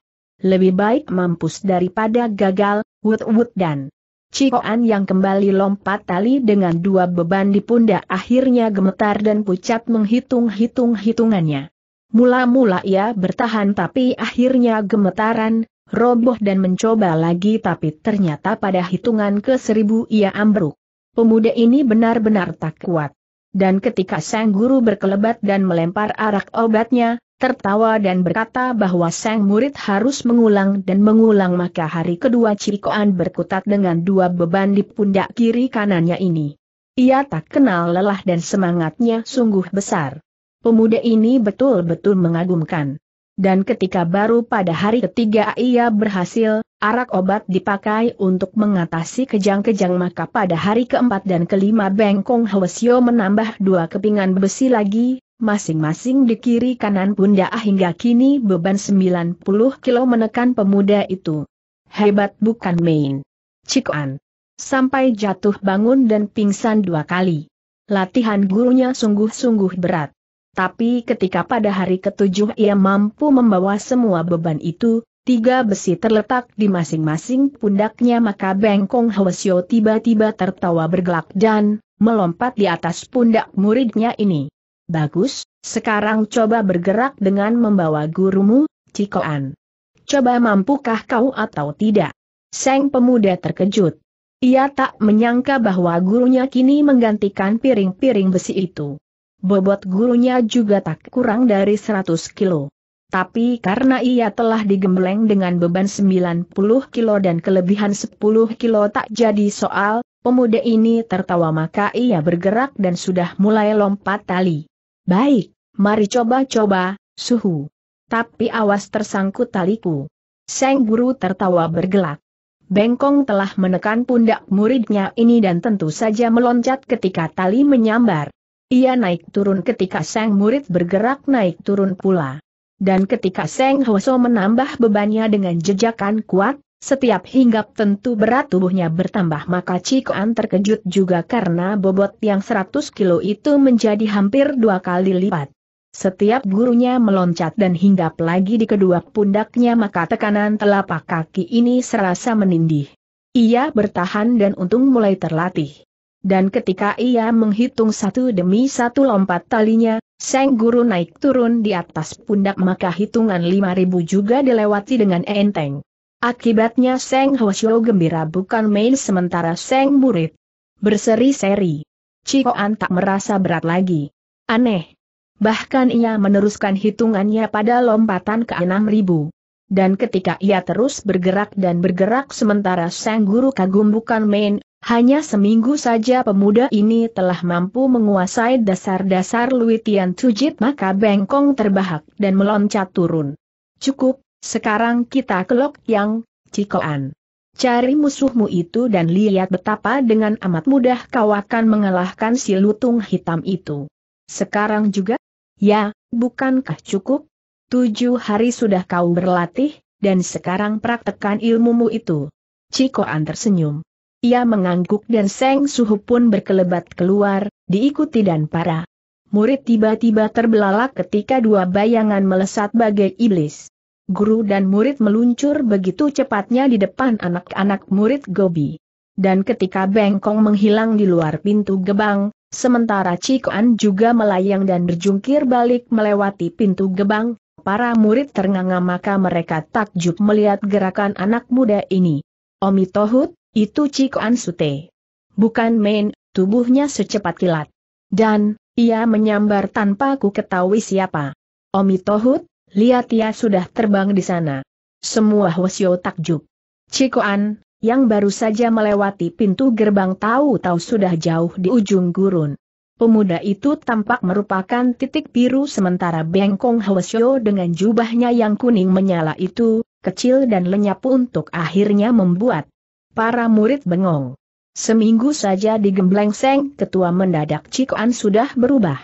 lebih baik mampus daripada gagal, wut-wut dan Cikoan yang kembali lompat tali dengan dua beban di pundak akhirnya gemetar dan pucat menghitung-hitung hitungannya. Mula-mula ia bertahan tapi akhirnya gemetaran, roboh dan mencoba lagi tapi ternyata pada hitungan ke seribu ia ambruk. Pemuda ini benar-benar tak kuat. Dan ketika sang guru berkelebat dan melempar arak obatnya, tertawa dan berkata bahwa sang murid harus mengulang dan mengulang maka hari kedua Cikoan berkutat dengan dua beban di pundak kiri kanannya ini. Ia tak kenal lelah dan semangatnya sungguh besar. Pemuda ini betul-betul mengagumkan. Dan ketika baru pada hari ketiga ia berhasil, arak obat dipakai untuk mengatasi kejang-kejang maka pada hari keempat dan kelima Bengkong Hwasyo menambah dua kepingan besi lagi, masing-masing di kiri kanan pundak hingga kini beban 90 kilo menekan pemuda itu. Hebat bukan main. Cikuan. Sampai jatuh bangun dan pingsan dua kali. Latihan gurunya sungguh-sungguh berat. Tapi ketika pada hari ketujuh ia mampu membawa semua beban itu, tiga besi terletak di masing-masing pundaknya maka Bengkong Hwasyo tiba-tiba tertawa bergelak dan melompat di atas pundak muridnya ini. Bagus, sekarang coba bergerak dengan membawa gurumu, Cikoan. Coba mampukah kau atau tidak? Seng pemuda terkejut. Ia tak menyangka bahwa gurunya kini menggantikan piring-piring besi itu. Bobot gurunya juga tak kurang dari 100 kilo. Tapi karena ia telah digembleng dengan beban 90 kilo dan kelebihan 10 kilo tak jadi soal, pemuda ini tertawa maka ia bergerak dan sudah mulai lompat tali. Baik, mari coba-coba, suhu. Tapi awas tersangkut taliku. Seng guru tertawa bergelak. Bengkong telah menekan pundak muridnya ini dan tentu saja meloncat ketika tali menyambar. Ia naik turun ketika sang murid bergerak naik turun pula. Dan ketika Seng Hoso menambah bebannya dengan jejakan kuat, setiap hinggap tentu berat tubuhnya bertambah maka Cikoan terkejut juga karena bobot yang 100 kilo itu menjadi hampir dua kali lipat. Setiap gurunya meloncat dan hinggap lagi di kedua pundaknya maka tekanan telapak kaki ini serasa menindih. Ia bertahan dan untung mulai terlatih. Dan ketika ia menghitung satu demi satu lompat talinya, Sang guru naik turun di atas pundak maka hitungan 5000 juga dilewati dengan enteng. Akibatnya Seng Hosyo gembira bukan main sementara Seng murid. Berseri-seri. Cikoan tak merasa berat lagi. Aneh. Bahkan ia meneruskan hitungannya pada lompatan ke enam ribu. Dan ketika ia terus bergerak dan bergerak sementara sang guru kagum bukan main, hanya seminggu saja pemuda ini telah mampu menguasai dasar-dasar Tian Tujit maka bengkong terbahak dan meloncat turun. Cukup, sekarang kita kelok yang, Cikoan. Cari musuhmu itu dan lihat betapa dengan amat mudah kau akan mengalahkan si lutung hitam itu. Sekarang juga? Ya, bukankah cukup? Tujuh hari sudah kau berlatih, dan sekarang praktekan ilmumu itu. Cikoan tersenyum. Ia mengangguk dan Seng Suhu pun berkelebat keluar, diikuti dan para murid tiba-tiba terbelalak ketika dua bayangan melesat bagai iblis guru dan murid meluncur begitu cepatnya di depan anak-anak murid Gobi. Dan ketika Bengkong menghilang di luar pintu gebang, sementara Cikuan juga melayang dan berjungkir balik melewati pintu gebang, para murid ternganga maka mereka takjub melihat gerakan anak muda ini. Omi Tohut, itu Cikuan Sute. Bukan main, tubuhnya secepat kilat. Dan, ia menyambar tanpa ku ketahui siapa. Omi Tohut, Lihat ia sudah terbang di sana. Semua Hwasyo takjub. Cikoan, yang baru saja melewati pintu gerbang tahu-tahu sudah jauh di ujung gurun. Pemuda itu tampak merupakan titik biru sementara Bengkong Hwasyo dengan jubahnya yang kuning menyala itu, kecil dan lenyap untuk akhirnya membuat para murid bengong. Seminggu saja digembleng Seng Ketua mendadak Cikoan sudah berubah.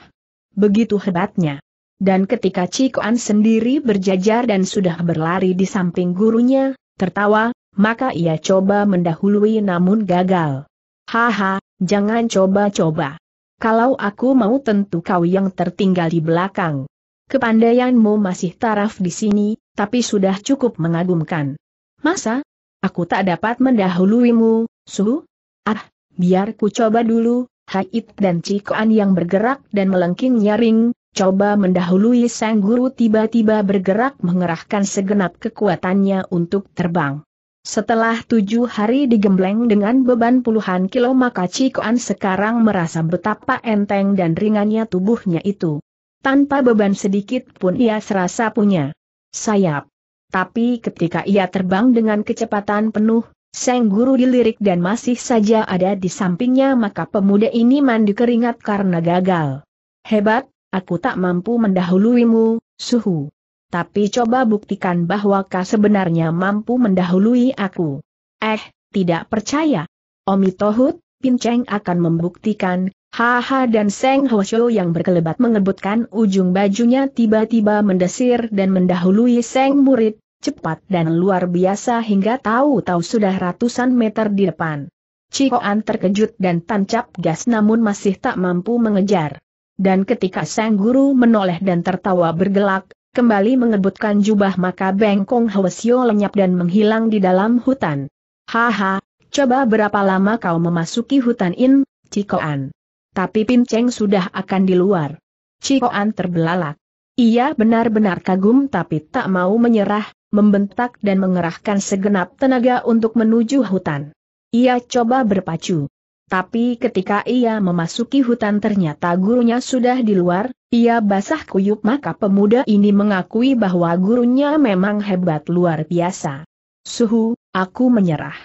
Begitu hebatnya. Dan ketika Cikoan sendiri berjajar dan sudah berlari di samping gurunya, tertawa, maka ia coba mendahului namun gagal. Haha, jangan coba-coba. Kalau aku mau tentu kau yang tertinggal di belakang. Kepandaianmu masih taraf di sini, tapi sudah cukup mengagumkan. Masa? Aku tak dapat mendahuluimu, Su? Ah, biar ku coba dulu, Haid dan Cikoan yang bergerak dan melengking nyaring, coba mendahului sang guru tiba-tiba bergerak mengerahkan segenap kekuatannya untuk terbang. Setelah tujuh hari digembleng dengan beban puluhan kilo maka Cikoan sekarang merasa betapa enteng dan ringannya tubuhnya itu. Tanpa beban sedikit pun ia serasa punya sayap. Tapi ketika ia terbang dengan kecepatan penuh, Sang guru dilirik dan masih saja ada di sampingnya maka pemuda ini mandi keringat karena gagal. Hebat, aku tak mampu mendahuluimu, suhu. Tapi coba buktikan bahwa kau sebenarnya mampu mendahului aku. Eh, tidak percaya. Omi Tohut, Pinceng akan membuktikan, haha dan Seng Hoshio yang berkelebat mengebutkan ujung bajunya tiba-tiba mendesir dan mendahului Seng murid, cepat dan luar biasa hingga tahu-tahu sudah ratusan meter di depan. Cikoan terkejut dan tancap gas namun masih tak mampu mengejar dan ketika sang guru menoleh dan tertawa bergelak, kembali mengebutkan jubah maka bengkong Hwasyo lenyap dan menghilang di dalam hutan. Haha, coba berapa lama kau memasuki hutan in, Cikoan. Tapi Pinceng sudah akan di luar. Cikoan terbelalak. Ia benar-benar kagum tapi tak mau menyerah, membentak dan mengerahkan segenap tenaga untuk menuju hutan. Ia coba berpacu. Tapi ketika ia memasuki hutan ternyata gurunya sudah di luar, ia basah kuyup maka pemuda ini mengakui bahwa gurunya memang hebat luar biasa. Suhu, aku menyerah.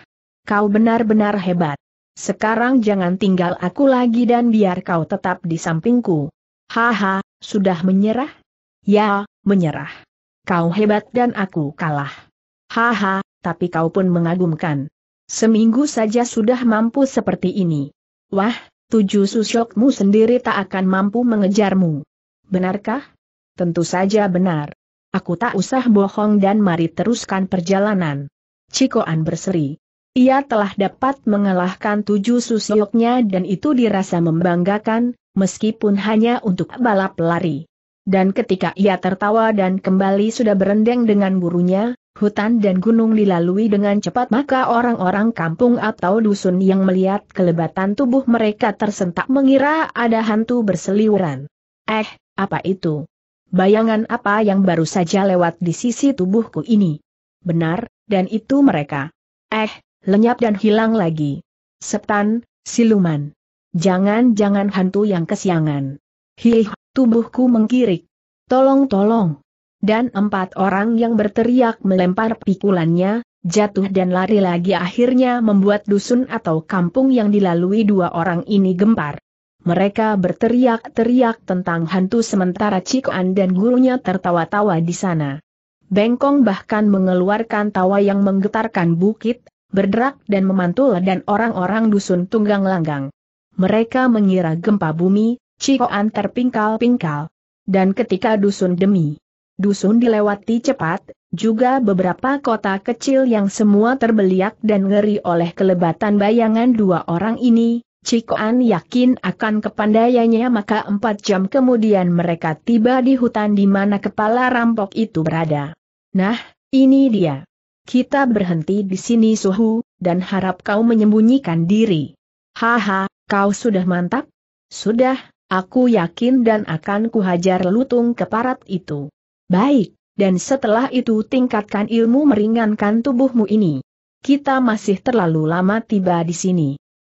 Kau benar-benar hebat. Sekarang jangan tinggal aku lagi dan biar kau tetap di sampingku. Haha, sudah menyerah? Ya, menyerah. Kau hebat dan aku kalah. Haha, tapi kau pun mengagumkan. Seminggu saja sudah mampu seperti ini. Wah, tujuh susyokmu sendiri tak akan mampu mengejarmu. Benarkah? Tentu saja benar. Aku tak usah bohong dan mari teruskan perjalanan. Cikoan berseri. Ia telah dapat mengalahkan tujuh susyoknya dan itu dirasa membanggakan, meskipun hanya untuk balap lari. Dan ketika ia tertawa dan kembali sudah berendeng dengan gurunya, hutan dan gunung dilalui dengan cepat maka orang-orang kampung atau dusun yang melihat kelebatan tubuh mereka tersentak mengira ada hantu berseliweran. Eh, apa itu? Bayangan apa yang baru saja lewat di sisi tubuhku ini? Benar, dan itu mereka. Eh, lenyap dan hilang lagi. Setan, siluman. Jangan-jangan hantu yang kesiangan. Hih, tubuhku mengkirik. Tolong-tolong dan empat orang yang berteriak melempar pikulannya, jatuh dan lari lagi akhirnya membuat dusun atau kampung yang dilalui dua orang ini gempar. Mereka berteriak-teriak tentang hantu sementara Cikoan dan gurunya tertawa-tawa di sana. Bengkong bahkan mengeluarkan tawa yang menggetarkan bukit, berderak dan memantul dan orang-orang dusun tunggang langgang. Mereka mengira gempa bumi, Cikoan terpingkal-pingkal. Dan ketika dusun demi dusun dilewati cepat, juga beberapa kota kecil yang semua terbeliak dan ngeri oleh kelebatan bayangan dua orang ini, Cikoan yakin akan kepandaiannya maka empat jam kemudian mereka tiba di hutan di mana kepala rampok itu berada. Nah, ini dia. Kita berhenti di sini suhu, dan harap kau menyembunyikan diri. Haha, kau sudah mantap? Sudah, aku yakin dan akan kuhajar lutung keparat itu. Baik, dan setelah itu tingkatkan ilmu meringankan tubuhmu ini. Kita masih terlalu lama tiba di sini.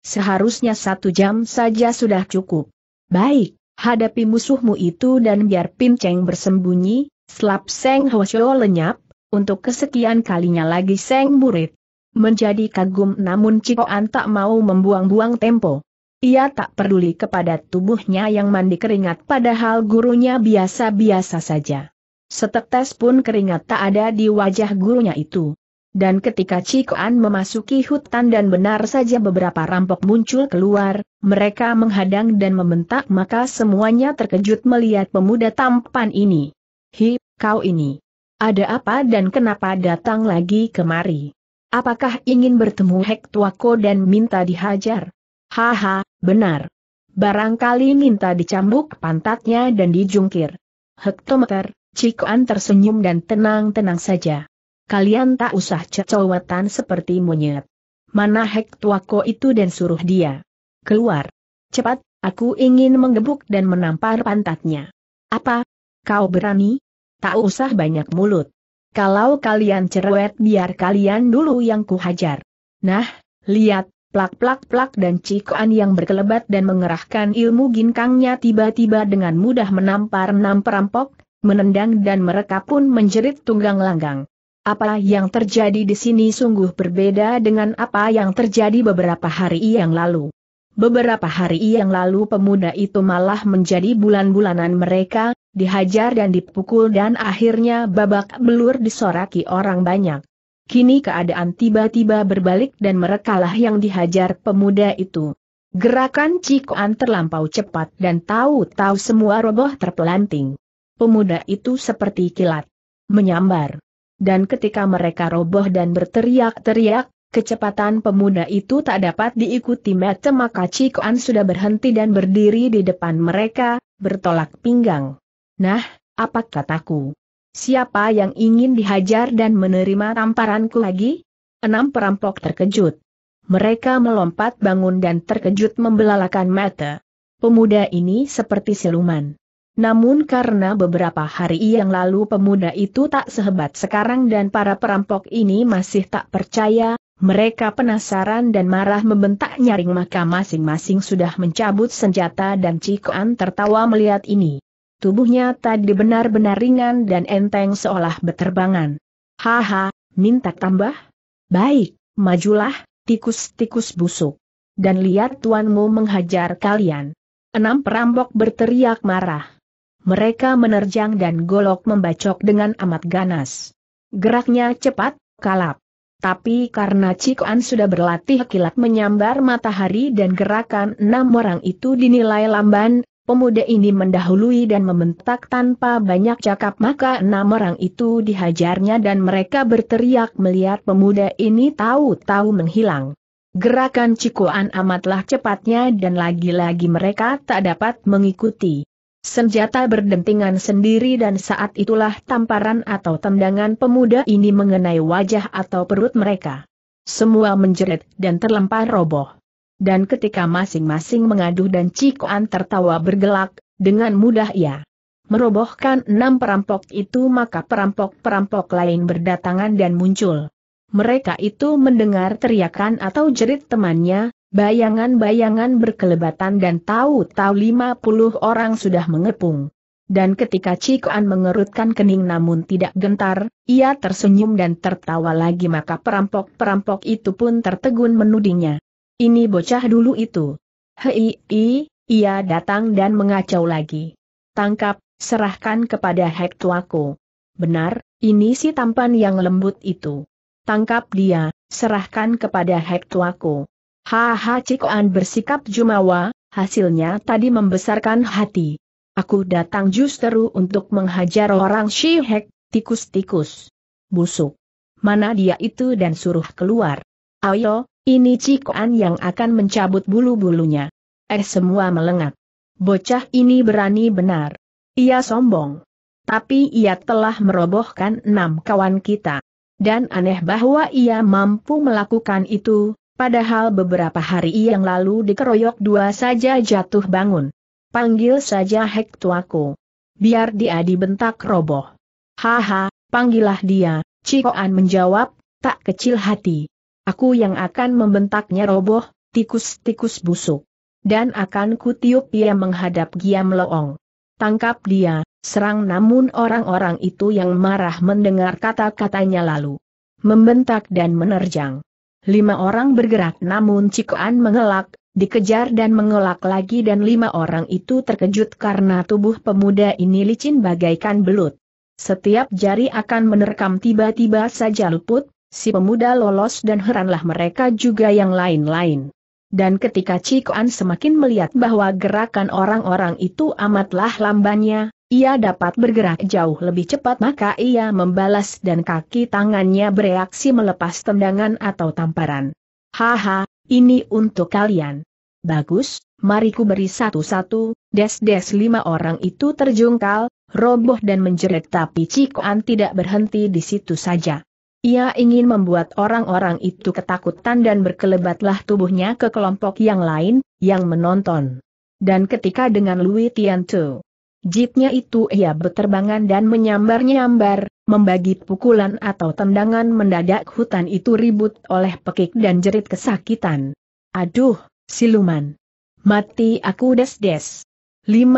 Seharusnya satu jam saja sudah cukup. Baik, hadapi musuhmu itu dan biar Pinceng bersembunyi, slap Seng Hwasyo lenyap, untuk kesekian kalinya lagi Seng murid. Menjadi kagum namun Cikoan tak mau membuang-buang tempo. Ia tak peduli kepada tubuhnya yang mandi keringat padahal gurunya biasa-biasa saja. Setetes pun keringat tak ada di wajah gurunya itu. Dan ketika Cikoan memasuki hutan dan benar saja beberapa rampok muncul keluar, mereka menghadang dan membentak maka semuanya terkejut melihat pemuda tampan ini. Hi, kau ini. Ada apa dan kenapa datang lagi kemari? Apakah ingin bertemu Hek Tuako dan minta dihajar? Haha, benar. Barangkali minta dicambuk pantatnya dan dijungkir. Hektometer, Cikuan tersenyum dan tenang-tenang saja. Kalian tak usah cecowetan seperti monyet. Mana hek tuako itu dan suruh dia. Keluar. Cepat, aku ingin menggebuk dan menampar pantatnya. Apa? Kau berani? Tak usah banyak mulut. Kalau kalian cerewet biar kalian dulu yang kuhajar. Nah, lihat, plak-plak-plak dan cikuan yang berkelebat dan mengerahkan ilmu ginkangnya tiba-tiba dengan mudah menampar enam perampok, menendang dan mereka pun menjerit tunggang langgang. Apa yang terjadi di sini sungguh berbeda dengan apa yang terjadi beberapa hari yang lalu. Beberapa hari yang lalu pemuda itu malah menjadi bulan-bulanan mereka, dihajar dan dipukul dan akhirnya babak belur disoraki orang banyak. Kini keadaan tiba-tiba berbalik dan merekalah yang dihajar pemuda itu. Gerakan Cikoan terlampau cepat dan tahu-tahu semua roboh terpelanting pemuda itu seperti kilat. Menyambar. Dan ketika mereka roboh dan berteriak-teriak, kecepatan pemuda itu tak dapat diikuti mata maka Cikuan sudah berhenti dan berdiri di depan mereka, bertolak pinggang. Nah, apa kataku? Siapa yang ingin dihajar dan menerima tamparanku lagi? Enam perampok terkejut. Mereka melompat bangun dan terkejut membelalakan mata. Pemuda ini seperti siluman. Namun karena beberapa hari yang lalu pemuda itu tak sehebat sekarang dan para perampok ini masih tak percaya, mereka penasaran dan marah membentak nyaring maka masing-masing sudah mencabut senjata dan Cikoan tertawa melihat ini. Tubuhnya tadi benar-benar ringan dan enteng seolah beterbangan. Haha, minta tambah? Baik, majulah, tikus-tikus busuk. Dan lihat tuanmu menghajar kalian. Enam perampok berteriak marah mereka menerjang dan golok membacok dengan amat ganas. Geraknya cepat, kalap. Tapi karena Cikuan sudah berlatih kilat menyambar matahari dan gerakan enam orang itu dinilai lamban, pemuda ini mendahului dan membentak tanpa banyak cakap maka enam orang itu dihajarnya dan mereka berteriak melihat pemuda ini tahu-tahu menghilang. Gerakan Cikuan amatlah cepatnya dan lagi-lagi mereka tak dapat mengikuti. Senjata berdentingan sendiri dan saat itulah tamparan atau tendangan pemuda ini mengenai wajah atau perut mereka. Semua menjerit dan terlempar roboh. Dan ketika masing-masing mengaduh dan Cikoan tertawa bergelak, dengan mudah ia merobohkan enam perampok itu maka perampok-perampok lain berdatangan dan muncul. Mereka itu mendengar teriakan atau jerit temannya, Bayangan-bayangan berkelebatan dan tahu-tahu 50 orang sudah mengepung. Dan ketika Cikuan mengerutkan kening namun tidak gentar, ia tersenyum dan tertawa lagi maka perampok-perampok itu pun tertegun menudingnya. Ini bocah dulu itu. Hei, i, ia datang dan mengacau lagi. Tangkap, serahkan kepada Hek tuaku. Benar, ini si tampan yang lembut itu. Tangkap dia, serahkan kepada Hek tuaku. Haha Cikoan bersikap jumawa, hasilnya tadi membesarkan hati. Aku datang justru untuk menghajar orang Shihek, tikus-tikus. Busuk. Mana dia itu dan suruh keluar. Ayo, ini Cikoan yang akan mencabut bulu-bulunya. Eh semua melengat. Bocah ini berani benar. Ia sombong. Tapi ia telah merobohkan enam kawan kita. Dan aneh bahwa ia mampu melakukan itu, Padahal beberapa hari yang lalu dikeroyok dua saja jatuh bangun. Panggil saja Hek Tuako. Biar dia dibentak roboh. Haha, panggillah dia, Cikoan menjawab, tak kecil hati. Aku yang akan membentaknya roboh, tikus-tikus busuk. Dan akan kutiup dia menghadap Giam Loong. Tangkap dia, serang namun orang-orang itu yang marah mendengar kata-katanya lalu. Membentak dan menerjang. Lima orang bergerak namun Cikoan mengelak, dikejar dan mengelak lagi dan lima orang itu terkejut karena tubuh pemuda ini licin bagaikan belut. Setiap jari akan menerkam tiba-tiba saja luput, si pemuda lolos dan heranlah mereka juga yang lain-lain. Dan ketika Cikoan semakin melihat bahwa gerakan orang-orang itu amatlah lambannya, ia dapat bergerak jauh lebih cepat maka ia membalas dan kaki tangannya bereaksi melepas tendangan atau tamparan. Haha, ini untuk kalian. Bagus, mari ku beri satu-satu, des-des lima orang itu terjungkal, roboh dan menjerit tapi Cikoan tidak berhenti di situ saja. Ia ingin membuat orang-orang itu ketakutan dan berkelebatlah tubuhnya ke kelompok yang lain, yang menonton. Dan ketika dengan Louis Tianto, Jitnya itu ia berterbangan dan menyambar-nyambar, membagi pukulan atau tendangan mendadak hutan itu ribut oleh pekik dan jerit kesakitan. Aduh, siluman. Mati aku des-des.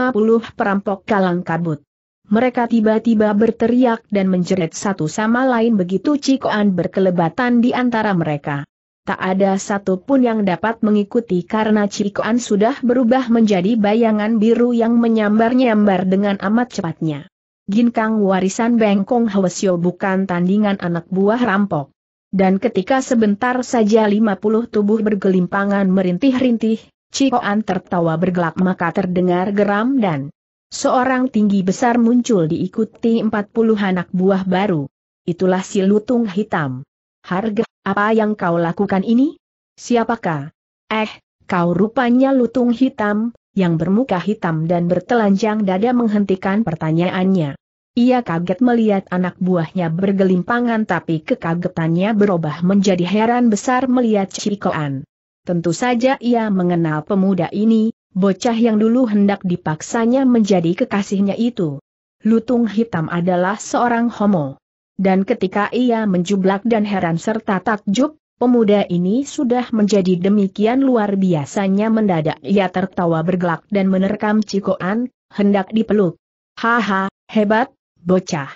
puluh perampok kalang kabut. Mereka tiba-tiba berteriak dan menjerit satu sama lain begitu cikoan berkelebatan di antara mereka tak ada satu pun yang dapat mengikuti karena Cikoan sudah berubah menjadi bayangan biru yang menyambar-nyambar dengan amat cepatnya. Ginkang warisan Bengkong Hwasyo bukan tandingan anak buah rampok. Dan ketika sebentar saja 50 tubuh bergelimpangan merintih-rintih, Cikoan tertawa bergelak maka terdengar geram dan seorang tinggi besar muncul diikuti 40 anak buah baru. Itulah si lutung hitam. Harga, apa yang kau lakukan ini? Siapakah? Eh, kau rupanya lutung hitam, yang bermuka hitam dan bertelanjang dada menghentikan pertanyaannya. Ia kaget melihat anak buahnya bergelimpangan tapi kekagetannya berubah menjadi heran besar melihat Cikoan. Tentu saja ia mengenal pemuda ini, bocah yang dulu hendak dipaksanya menjadi kekasihnya itu. Lutung hitam adalah seorang homo dan ketika ia menjublak dan heran serta takjub, pemuda ini sudah menjadi demikian luar biasanya mendadak ia tertawa bergelak dan menerkam cikoan, hendak dipeluk. Haha, hebat, bocah.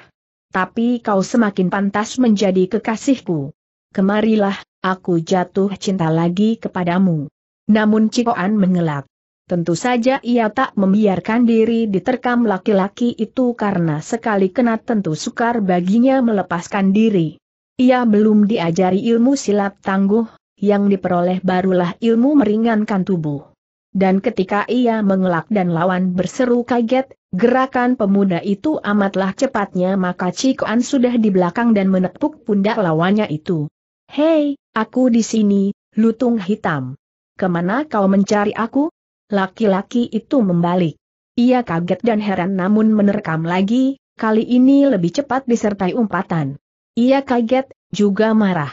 Tapi kau semakin pantas menjadi kekasihku. Kemarilah, aku jatuh cinta lagi kepadamu. Namun Cikoan mengelak. Tentu saja ia tak membiarkan diri diterkam laki-laki itu karena sekali kena tentu sukar baginya melepaskan diri. Ia belum diajari ilmu silat tangguh, yang diperoleh barulah ilmu meringankan tubuh. Dan ketika ia mengelak dan lawan berseru kaget, gerakan pemuda itu amatlah cepatnya maka Cikoan sudah di belakang dan menepuk pundak lawannya itu. Hei, aku di sini, lutung hitam. Kemana kau mencari aku? Laki-laki itu membalik. Ia kaget dan heran namun menerkam lagi, kali ini lebih cepat disertai umpatan. Ia kaget, juga marah.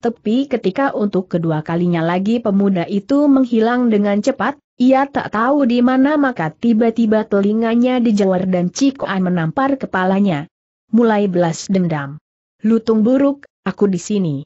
Tapi ketika untuk kedua kalinya lagi pemuda itu menghilang dengan cepat, ia tak tahu di mana maka tiba-tiba telinganya dijawar dan Cikoan menampar kepalanya. Mulai belas dendam. Lutung buruk, aku di sini.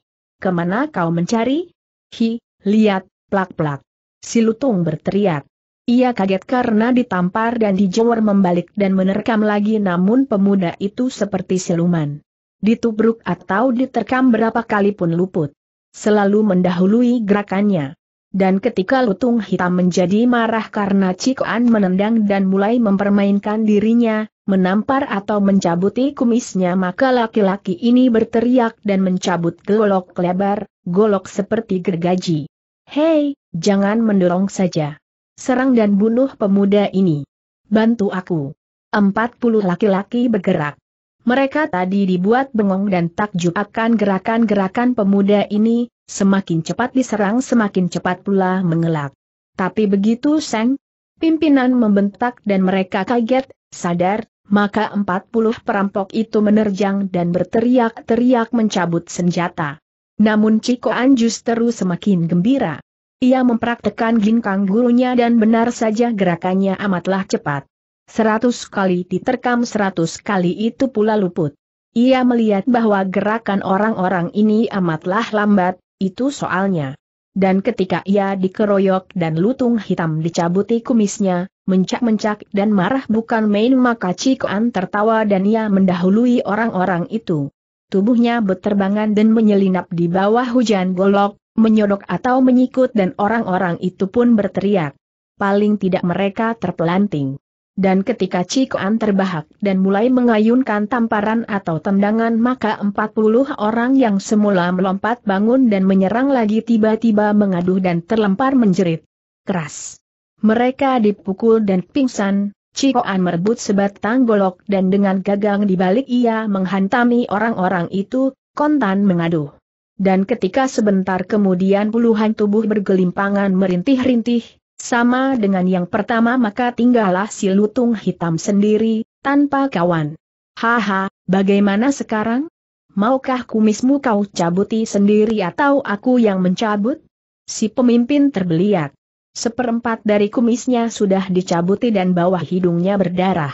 Kemana kau mencari? Hi, lihat, plak-plak. Si Lutung berteriak. Ia kaget karena ditampar dan dijewer membalik dan menerkam lagi namun pemuda itu seperti siluman. Ditubruk atau diterkam berapa kali pun luput. Selalu mendahului gerakannya. Dan ketika lutung hitam menjadi marah karena Cikoan menendang dan mulai mempermainkan dirinya, menampar atau mencabuti kumisnya maka laki-laki ini berteriak dan mencabut golok lebar, golok seperti gergaji. Hei, jangan mendorong saja. Serang dan bunuh pemuda ini. Bantu aku. Empat puluh laki-laki bergerak. Mereka tadi dibuat bengong dan takjub akan gerakan-gerakan pemuda ini, semakin cepat diserang semakin cepat pula mengelak. Tapi begitu Seng, pimpinan membentak dan mereka kaget, sadar, maka empat puluh perampok itu menerjang dan berteriak-teriak mencabut senjata. Namun Ciko Anjus terus semakin gembira. Ia mempraktekan ginkang gurunya dan benar saja gerakannya amatlah cepat. Seratus kali diterkam seratus kali itu pula luput. Ia melihat bahwa gerakan orang-orang ini amatlah lambat, itu soalnya. Dan ketika ia dikeroyok dan lutung hitam dicabuti kumisnya, mencak-mencak dan marah bukan main maka Cikoan tertawa dan ia mendahului orang-orang itu. Tubuhnya berterbangan dan menyelinap di bawah hujan golok, menyodok atau menyikut dan orang-orang itu pun berteriak. Paling tidak mereka terpelanting. Dan ketika Cikoan terbahak dan mulai mengayunkan tamparan atau tendangan maka 40 orang yang semula melompat bangun dan menyerang lagi tiba-tiba mengaduh dan terlempar menjerit. Keras. Mereka dipukul dan pingsan, Cikoan merebut sebatang golok dan dengan gagang dibalik ia menghantami orang-orang itu, kontan mengadu. Dan ketika sebentar kemudian puluhan tubuh bergelimpangan merintih-rintih, sama dengan yang pertama maka tinggallah si lutung hitam sendiri, tanpa kawan. Haha, bagaimana sekarang? Maukah kumismu kau cabuti sendiri atau aku yang mencabut? Si pemimpin terbeliak. Seperempat dari kumisnya sudah dicabuti dan bawah hidungnya berdarah.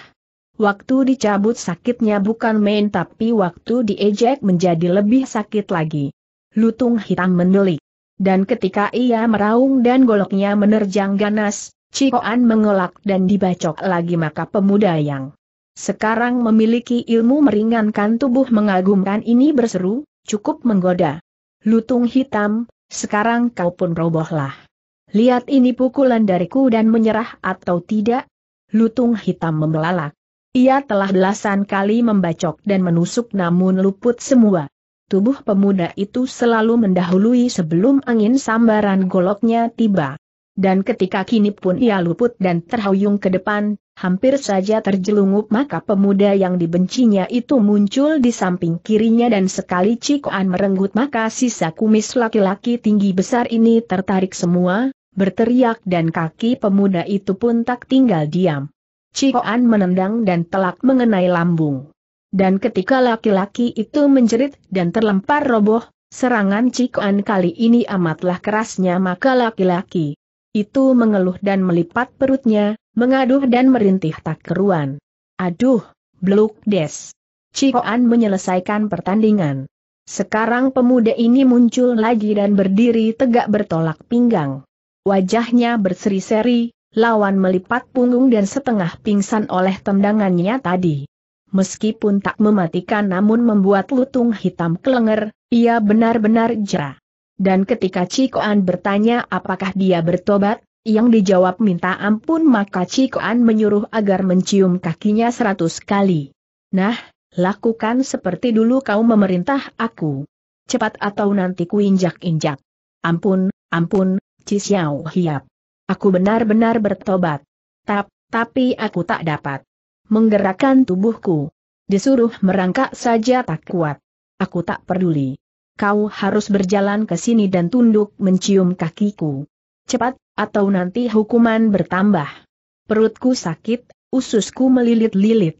Waktu dicabut sakitnya bukan main tapi waktu diejek menjadi lebih sakit lagi. Lutung hitam mendelik. Dan ketika ia meraung dan goloknya menerjang ganas, Cikoan mengelak dan dibacok lagi maka pemuda yang sekarang memiliki ilmu meringankan tubuh mengagumkan ini berseru, cukup menggoda. Lutung hitam, sekarang kau pun robohlah. Lihat ini pukulan dariku dan menyerah atau tidak? Lutung hitam membelalak. Ia telah belasan kali membacok dan menusuk namun luput semua. Tubuh pemuda itu selalu mendahului sebelum angin sambaran goloknya tiba. Dan ketika kini pun ia luput dan terhuyung ke depan, hampir saja terjelungup maka pemuda yang dibencinya itu muncul di samping kirinya dan sekali cikoan merenggut maka sisa kumis laki-laki tinggi besar ini tertarik semua, berteriak dan kaki pemuda itu pun tak tinggal diam. Cikoan menendang dan telak mengenai lambung. Dan ketika laki-laki itu menjerit dan terlempar roboh, serangan Cikoan kali ini amatlah kerasnya maka laki-laki itu mengeluh dan melipat perutnya, mengaduh dan merintih tak keruan. Aduh, bluk des. Cikoan menyelesaikan pertandingan. Sekarang pemuda ini muncul lagi dan berdiri tegak bertolak pinggang. Wajahnya berseri-seri, lawan melipat punggung dan setengah pingsan oleh tendangannya tadi. Meskipun tak mematikan namun membuat lutung hitam kelenger, ia benar-benar jera. Dan ketika Cikoan bertanya apakah dia bertobat, yang dijawab minta ampun maka Cikoan menyuruh agar mencium kakinya seratus kali. Nah, lakukan seperti dulu kau memerintah aku. Cepat atau nanti kuinjak-injak. Ampun, ampun, Cisiao, hiap. Aku benar-benar bertobat. Tap, tapi aku tak dapat menggerakkan tubuhku. Disuruh merangkak saja tak kuat. Aku tak peduli. Kau harus berjalan ke sini dan tunduk mencium kakiku. Cepat, atau nanti hukuman bertambah. Perutku sakit, ususku melilit-lilit.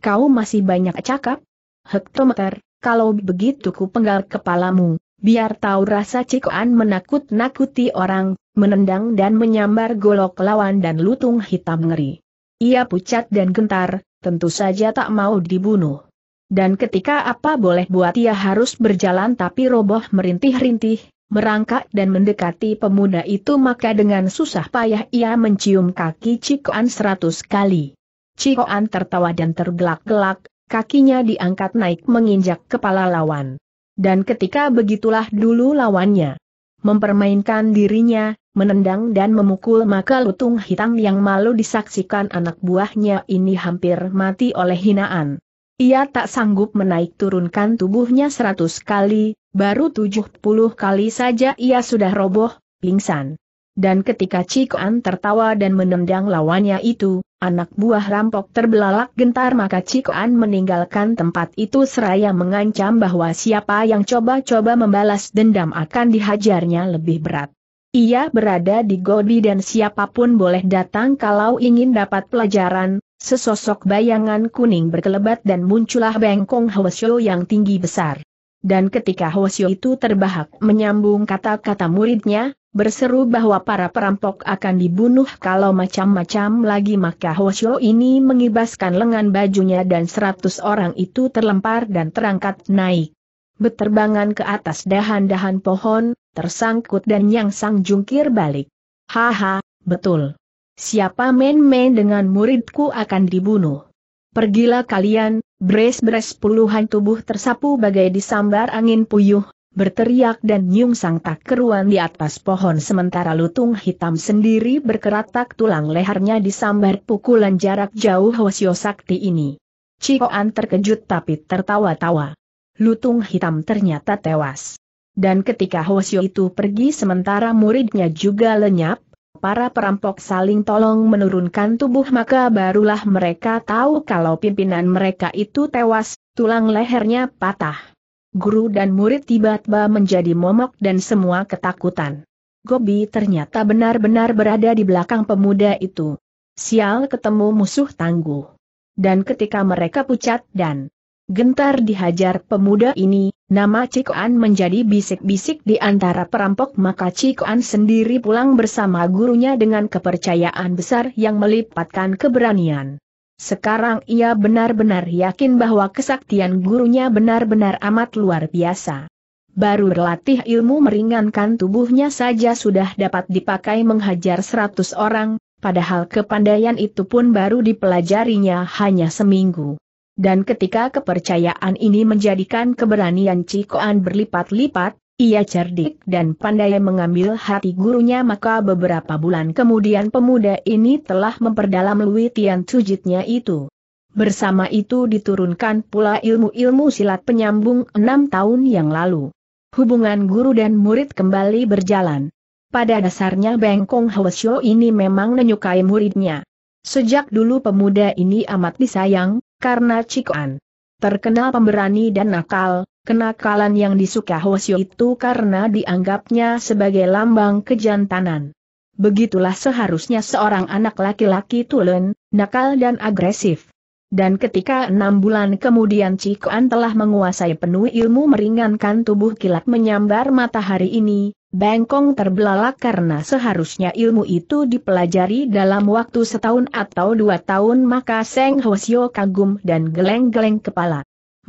Kau masih banyak cakap? Hektometer, kalau begitu ku penggal kepalamu. Biar tahu rasa cikoan menakut-nakuti orang, menendang dan menyambar golok lawan dan lutung hitam ngeri. Ia pucat dan gentar, tentu saja tak mau dibunuh. Dan ketika apa boleh buat ia harus berjalan tapi roboh merintih-rintih, merangkak dan mendekati pemuda itu maka dengan susah payah ia mencium kaki Cikoan seratus kali. Cikoan tertawa dan tergelak-gelak, kakinya diangkat naik menginjak kepala lawan. Dan ketika begitulah dulu lawannya. Mempermainkan dirinya, menendang dan memukul maka lutung hitam yang malu disaksikan anak buahnya ini hampir mati oleh hinaan. Ia tak sanggup menaik turunkan tubuhnya seratus kali, baru tujuh puluh kali saja ia sudah roboh, pingsan dan ketika Cikoan tertawa dan menendang lawannya itu, anak buah rampok terbelalak gentar maka Cikoan meninggalkan tempat itu seraya mengancam bahwa siapa yang coba-coba membalas dendam akan dihajarnya lebih berat. Ia berada di gobi dan siapapun boleh datang kalau ingin dapat pelajaran, sesosok bayangan kuning berkelebat dan muncullah bengkong Hwasyo yang tinggi besar. Dan ketika Hwasyo itu terbahak menyambung kata-kata muridnya, berseru bahwa para perampok akan dibunuh kalau macam-macam lagi maka Hoshio ini mengibaskan lengan bajunya dan seratus orang itu terlempar dan terangkat naik. Beterbangan ke atas dahan-dahan pohon, tersangkut dan yang sang jungkir balik. Haha, betul. Siapa main-main dengan muridku akan dibunuh. Pergilah kalian, bres-bres puluhan tubuh tersapu bagai disambar angin puyuh, berteriak dan Nyung Sang tak keruan di atas pohon sementara lutung hitam sendiri berkeratak tulang lehernya disambar pukulan jarak jauh Hosio Sakti ini. Cikoan terkejut tapi tertawa-tawa. Lutung hitam ternyata tewas. Dan ketika Hosio itu pergi sementara muridnya juga lenyap, para perampok saling tolong menurunkan tubuh maka barulah mereka tahu kalau pimpinan mereka itu tewas, tulang lehernya patah guru dan murid tiba-tiba menjadi momok dan semua ketakutan. Gobi ternyata benar-benar berada di belakang pemuda itu. Sial ketemu musuh tangguh. Dan ketika mereka pucat dan gentar dihajar pemuda ini, nama Cikoan menjadi bisik-bisik di antara perampok maka Cikoan sendiri pulang bersama gurunya dengan kepercayaan besar yang melipatkan keberanian. Sekarang ia benar-benar yakin bahwa kesaktian gurunya benar-benar amat luar biasa. Baru berlatih ilmu meringankan tubuhnya saja sudah dapat dipakai menghajar seratus orang, padahal kepandaian itu pun baru dipelajarinya hanya seminggu. Dan ketika kepercayaan ini menjadikan keberanian Cikoan berlipat-lipat, ia cerdik dan pandai mengambil hati gurunya maka beberapa bulan kemudian pemuda ini telah memperdalam Lui Tian Tujitnya itu. Bersama itu diturunkan pula ilmu-ilmu silat penyambung enam tahun yang lalu. Hubungan guru dan murid kembali berjalan. Pada dasarnya Bengkong Kong Hwasyo ini memang menyukai muridnya. Sejak dulu pemuda ini amat disayang, karena Cikuan Terkenal pemberani dan nakal, Kenakalan yang disuka Hosyo itu karena dianggapnya sebagai lambang kejantanan. Begitulah seharusnya seorang anak laki-laki tulen, nakal dan agresif. Dan ketika enam bulan kemudian Cikoan telah menguasai penuh ilmu meringankan tubuh kilat menyambar matahari ini, Bengkong terbelalak karena seharusnya ilmu itu dipelajari dalam waktu setahun atau dua tahun maka Seng Hosyo kagum dan geleng-geleng kepala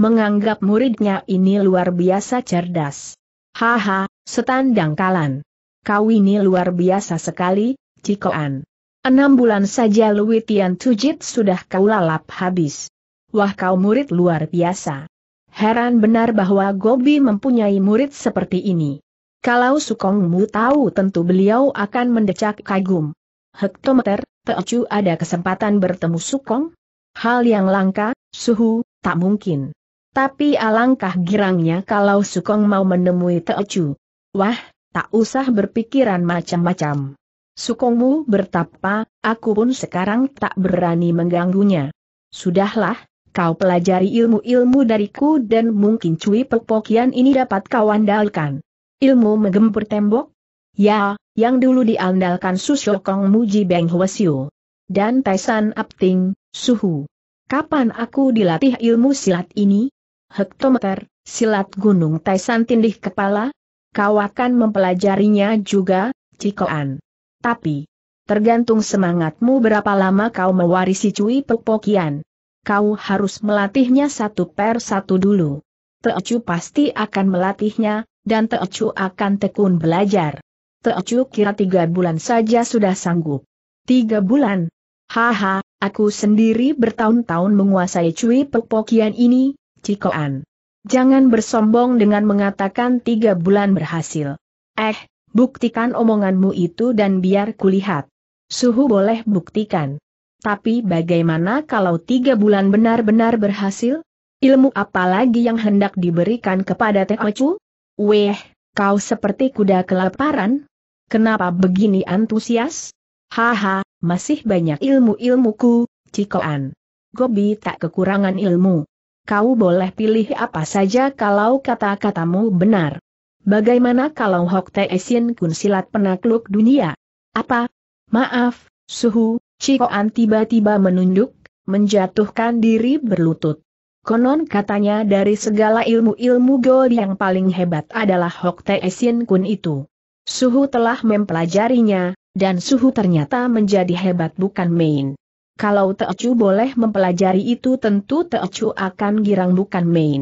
menganggap muridnya ini luar biasa cerdas. Haha, setandang kalan. Kau ini luar biasa sekali, Cikoan. Enam bulan saja Lui Tian Tujit sudah kau lalap habis. Wah kau murid luar biasa. Heran benar bahwa Gobi mempunyai murid seperti ini. Kalau Sukongmu tahu tentu beliau akan mendecak kagum. Hektometer, Teocu ada kesempatan bertemu Sukong? Hal yang langka, suhu, tak mungkin. Tapi alangkah girangnya kalau Sukong mau menemui Teocu. Wah, tak usah berpikiran macam-macam. Sukongmu bertapa, aku pun sekarang tak berani mengganggunya. Sudahlah, kau pelajari ilmu-ilmu dariku dan mungkin cuy pepokian ini dapat kau andalkan. Ilmu menggempur tembok? Ya, yang dulu diandalkan Susyokong Muji Beng Hwasyu. Dan Taisan Apting, Suhu. Kapan aku dilatih ilmu silat ini? hektometer, silat gunung Taisan tindih kepala? Kau akan mempelajarinya juga, Cikoan. Tapi, tergantung semangatmu berapa lama kau mewarisi Cui Pepokian. Kau harus melatihnya satu per satu dulu. Teocu pasti akan melatihnya, dan Teocu akan tekun belajar. Teocu kira tiga bulan saja sudah sanggup. Tiga bulan? Haha, aku sendiri bertahun-tahun menguasai Cui Pepokian ini, Cikoan. Jangan bersombong dengan mengatakan tiga bulan berhasil. Eh, buktikan omonganmu itu dan biar kulihat. Suhu boleh buktikan. Tapi bagaimana kalau tiga bulan benar-benar berhasil? Ilmu apa lagi yang hendak diberikan kepada Teh Ocu? Weh, kau seperti kuda kelaparan? Kenapa begini antusias? Haha, masih banyak ilmu-ilmuku, Cikoan. Gobi tak kekurangan ilmu kau boleh pilih apa saja kalau kata-katamu benar. Bagaimana kalau Hok Tae Sin Kun silat penakluk dunia? Apa? Maaf, Suhu, Cikoan tiba-tiba menunduk, menjatuhkan diri berlutut. Konon katanya dari segala ilmu-ilmu gol yang paling hebat adalah Hok Tae Kun itu. Suhu telah mempelajarinya, dan Suhu ternyata menjadi hebat bukan main. Kalau Teocu boleh mempelajari itu tentu Teocu akan girang bukan main.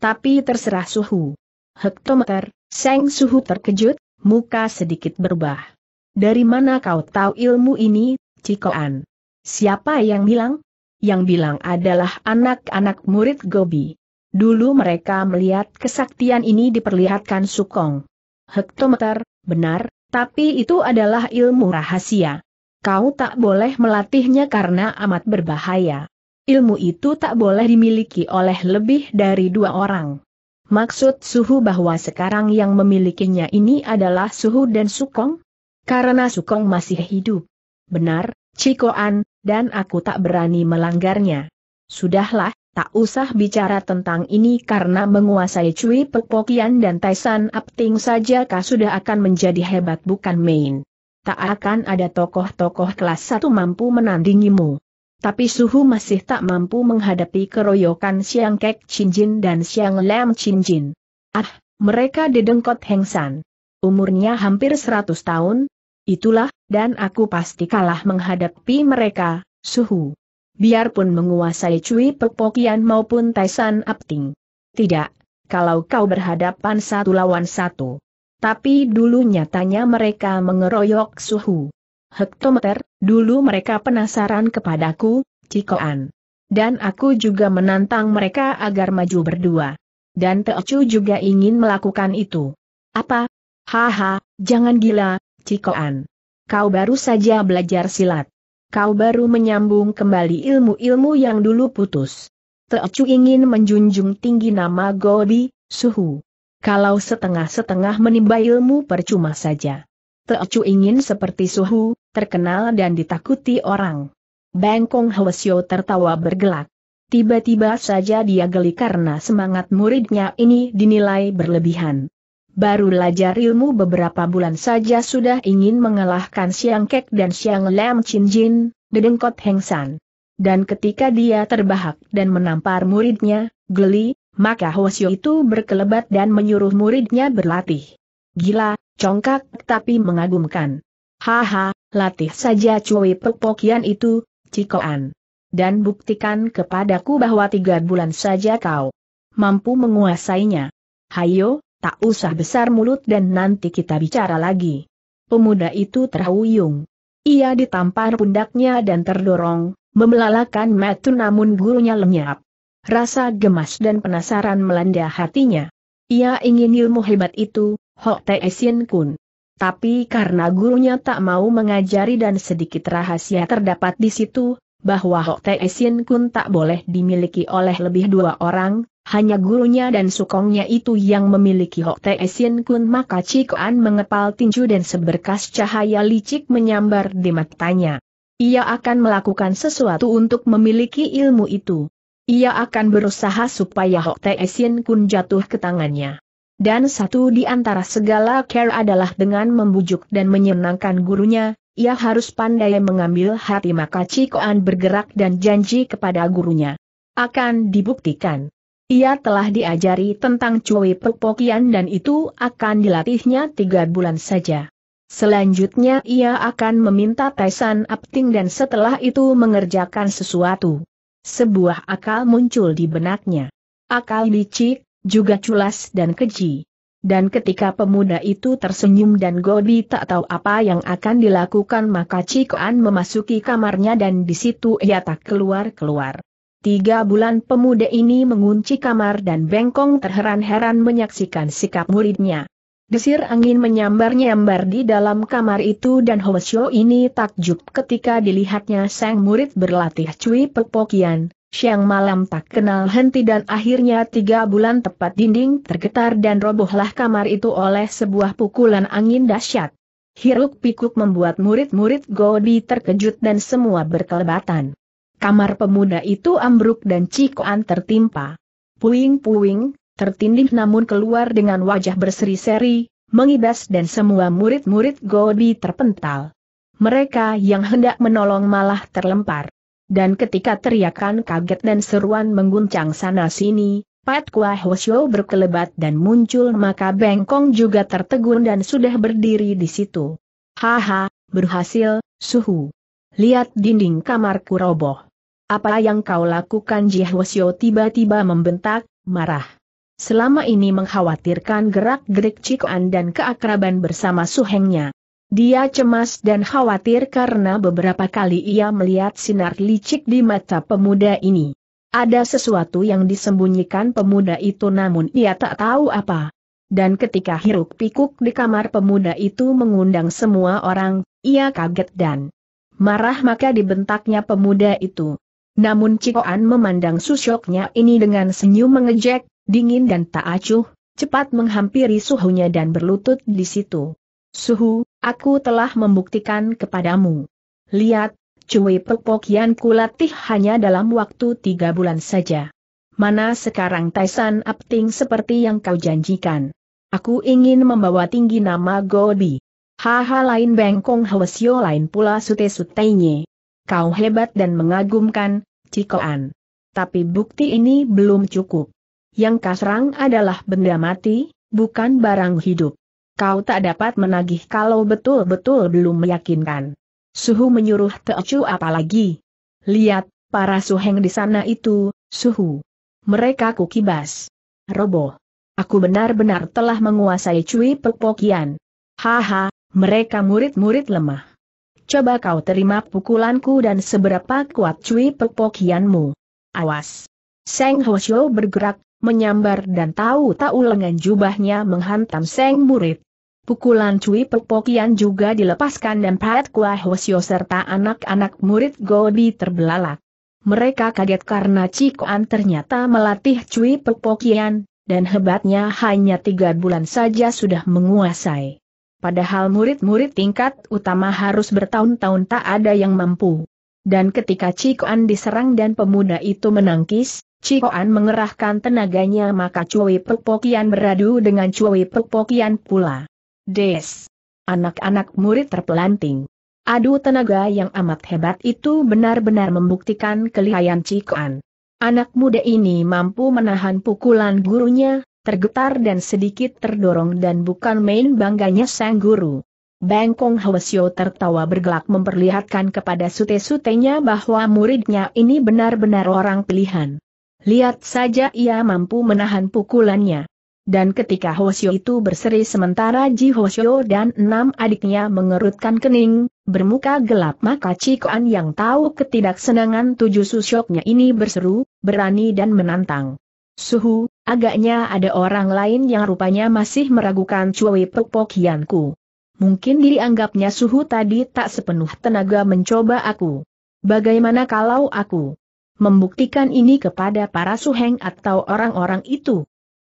Tapi terserah suhu. Hektometer, Seng Suhu terkejut, muka sedikit berubah. Dari mana kau tahu ilmu ini, Cikoan? Siapa yang bilang? Yang bilang adalah anak-anak murid Gobi. Dulu mereka melihat kesaktian ini diperlihatkan Sukong. Hektometer, benar, tapi itu adalah ilmu rahasia. Kau tak boleh melatihnya karena amat berbahaya. Ilmu itu tak boleh dimiliki oleh lebih dari dua orang. Maksud suhu bahwa sekarang yang memilikinya ini adalah suhu dan sukong? Karena sukong masih hidup. Benar, Cikoan, dan aku tak berani melanggarnya. Sudahlah, tak usah bicara tentang ini karena menguasai Cui Pepokian dan Taisan Apting saja kah sudah akan menjadi hebat bukan main tak akan ada tokoh-tokoh kelas satu mampu menandingimu. Tapi Suhu masih tak mampu menghadapi keroyokan Siang Kek Cinjin dan Siang Lam Cinjin. Ah, mereka didengkot Hengsan. Umurnya hampir seratus tahun. Itulah, dan aku pasti kalah menghadapi mereka, Suhu. Biarpun menguasai Cui Pepokian maupun Taisan Apting. Tidak, kalau kau berhadapan satu lawan satu. Tapi dulu nyatanya mereka mengeroyok suhu. Hektometer, dulu mereka penasaran kepadaku, Cikoan. Dan aku juga menantang mereka agar maju berdua. Dan Teocu juga ingin melakukan itu. Apa? Haha, jangan gila, Cikoan. Kau baru saja belajar silat. Kau baru menyambung kembali ilmu-ilmu yang dulu putus. Teocu ingin menjunjung tinggi nama Gobi Suhu. Kalau setengah-setengah menimba ilmu percuma saja. Teocu ingin seperti suhu, terkenal dan ditakuti orang. Bengkong Hwasyo tertawa bergelak. Tiba-tiba saja dia geli karena semangat muridnya ini dinilai berlebihan. Baru belajar ilmu beberapa bulan saja sudah ingin mengalahkan Siang Kek dan Siang Lam Chin Jin, Dedengkot San. Dan ketika dia terbahak dan menampar muridnya, geli, maka Hosyo itu berkelebat dan menyuruh muridnya berlatih. Gila, congkak tapi mengagumkan. Haha, latih saja cuwi pepokian itu, cikoan. Dan buktikan kepadaku bahwa tiga bulan saja kau mampu menguasainya. Hayo, tak usah besar mulut dan nanti kita bicara lagi. Pemuda itu terhuyung. Ia ditampar pundaknya dan terdorong, memelalakan metu namun gurunya lenyap rasa gemas dan penasaran melanda hatinya. Ia ingin ilmu hebat itu, Ho Te Sien Kun. Tapi karena gurunya tak mau mengajari dan sedikit rahasia terdapat di situ, bahwa Ho Te Sien Kun tak boleh dimiliki oleh lebih dua orang, hanya gurunya dan sukongnya itu yang memiliki Ho Te Sien Kun maka Cik An mengepal tinju dan seberkas cahaya licik menyambar di matanya. Ia akan melakukan sesuatu untuk memiliki ilmu itu. Ia akan berusaha supaya Hok Tae Sin Kun jatuh ke tangannya. Dan satu di antara segala care adalah dengan membujuk dan menyenangkan gurunya, ia harus pandai mengambil hati maka Cikoan bergerak dan janji kepada gurunya. Akan dibuktikan. Ia telah diajari tentang Cui perpokian dan itu akan dilatihnya tiga bulan saja. Selanjutnya ia akan meminta Taisan Apting dan setelah itu mengerjakan sesuatu sebuah akal muncul di benaknya. Akal licik, juga culas dan keji. Dan ketika pemuda itu tersenyum dan Godi tak tahu apa yang akan dilakukan maka Cikoan memasuki kamarnya dan di situ ia tak keluar-keluar. Tiga bulan pemuda ini mengunci kamar dan bengkong terheran-heran menyaksikan sikap muridnya. Desir angin menyambar-nyambar di dalam kamar itu dan Hoesyo ini takjub ketika dilihatnya sang murid berlatih cui pepokian, siang malam tak kenal henti dan akhirnya tiga bulan tepat dinding tergetar dan robohlah kamar itu oleh sebuah pukulan angin dahsyat. Hiruk pikuk membuat murid-murid Godi terkejut dan semua berkelebatan. Kamar pemuda itu ambruk dan cikoan tertimpa. Puing-puing, tertindih namun keluar dengan wajah berseri-seri, mengibas dan semua murid-murid Gobi terpental. Mereka yang hendak menolong malah terlempar. Dan ketika teriakan kaget dan seruan mengguncang sana-sini, Pat Kua Hoshio berkelebat dan muncul maka Bengkong juga tertegun dan sudah berdiri di situ. Haha, berhasil, suhu. Lihat dinding kamarku roboh. Apa yang kau lakukan Ji Hoshio tiba-tiba membentak, marah selama ini mengkhawatirkan gerak-gerik Cikoan dan keakraban bersama suhengnya. Dia cemas dan khawatir karena beberapa kali ia melihat sinar licik di mata pemuda ini. Ada sesuatu yang disembunyikan pemuda itu namun ia tak tahu apa. Dan ketika hiruk pikuk di kamar pemuda itu mengundang semua orang, ia kaget dan marah maka dibentaknya pemuda itu. Namun Cikoan memandang susyoknya ini dengan senyum mengejek, dingin dan tak acuh, cepat menghampiri suhunya dan berlutut di situ. Suhu, aku telah membuktikan kepadamu. Lihat, Cui pepokian ku latih hanya dalam waktu tiga bulan saja. Mana sekarang Taisan Apting seperti yang kau janjikan. Aku ingin membawa tinggi nama Gobi. Haha lain bengkong hwasyo lain pula sute sutenye Kau hebat dan mengagumkan, Cikoan. Tapi bukti ini belum cukup. Yang kasrang adalah benda mati, bukan barang hidup. Kau tak dapat menagih kalau betul-betul belum meyakinkan. Suhu menyuruh Teocu apalagi. Lihat, para suheng di sana itu, suhu. Mereka kukibas. Roboh. Aku benar-benar telah menguasai cui pepokian. Haha, mereka murid-murid lemah. Coba kau terima pukulanku dan seberapa kuat cui pepokianmu. Awas. Seng Hoshio bergerak, menyambar dan tahu-tahu lengan jubahnya menghantam Seng murid. Pukulan Cui Pepokian juga dilepaskan dan Pat Kua Hosio serta anak-anak murid Gobi terbelalak. Mereka kaget karena Cikoan ternyata melatih Cui Pepokian, dan hebatnya hanya tiga bulan saja sudah menguasai. Padahal murid-murid tingkat utama harus bertahun-tahun tak ada yang mampu. Dan ketika Cikoan diserang dan pemuda itu menangkis, Cikoan mengerahkan tenaganya maka Cui Pepokian beradu dengan Cui Pepokian pula. Des! Anak-anak murid terpelanting. Adu tenaga yang amat hebat itu benar-benar membuktikan kelihayan Cikoan. Anak muda ini mampu menahan pukulan gurunya, tergetar dan sedikit terdorong dan bukan main bangganya sang guru. Bangkong Hwasyo tertawa bergelak memperlihatkan kepada sute-sutenya bahwa muridnya ini benar-benar orang pilihan. Lihat saja ia mampu menahan pukulannya. Dan ketika Hoshio itu berseri sementara Ji Hoshio dan enam adiknya mengerutkan kening, bermuka gelap maka Cikoan yang tahu ketidaksenangan tujuh susyoknya ini berseru, berani dan menantang. Suhu, agaknya ada orang lain yang rupanya masih meragukan Cui Popokianku. Mungkin dianggapnya Suhu tadi tak sepenuh tenaga mencoba aku. Bagaimana kalau aku membuktikan ini kepada para suheng atau orang-orang itu.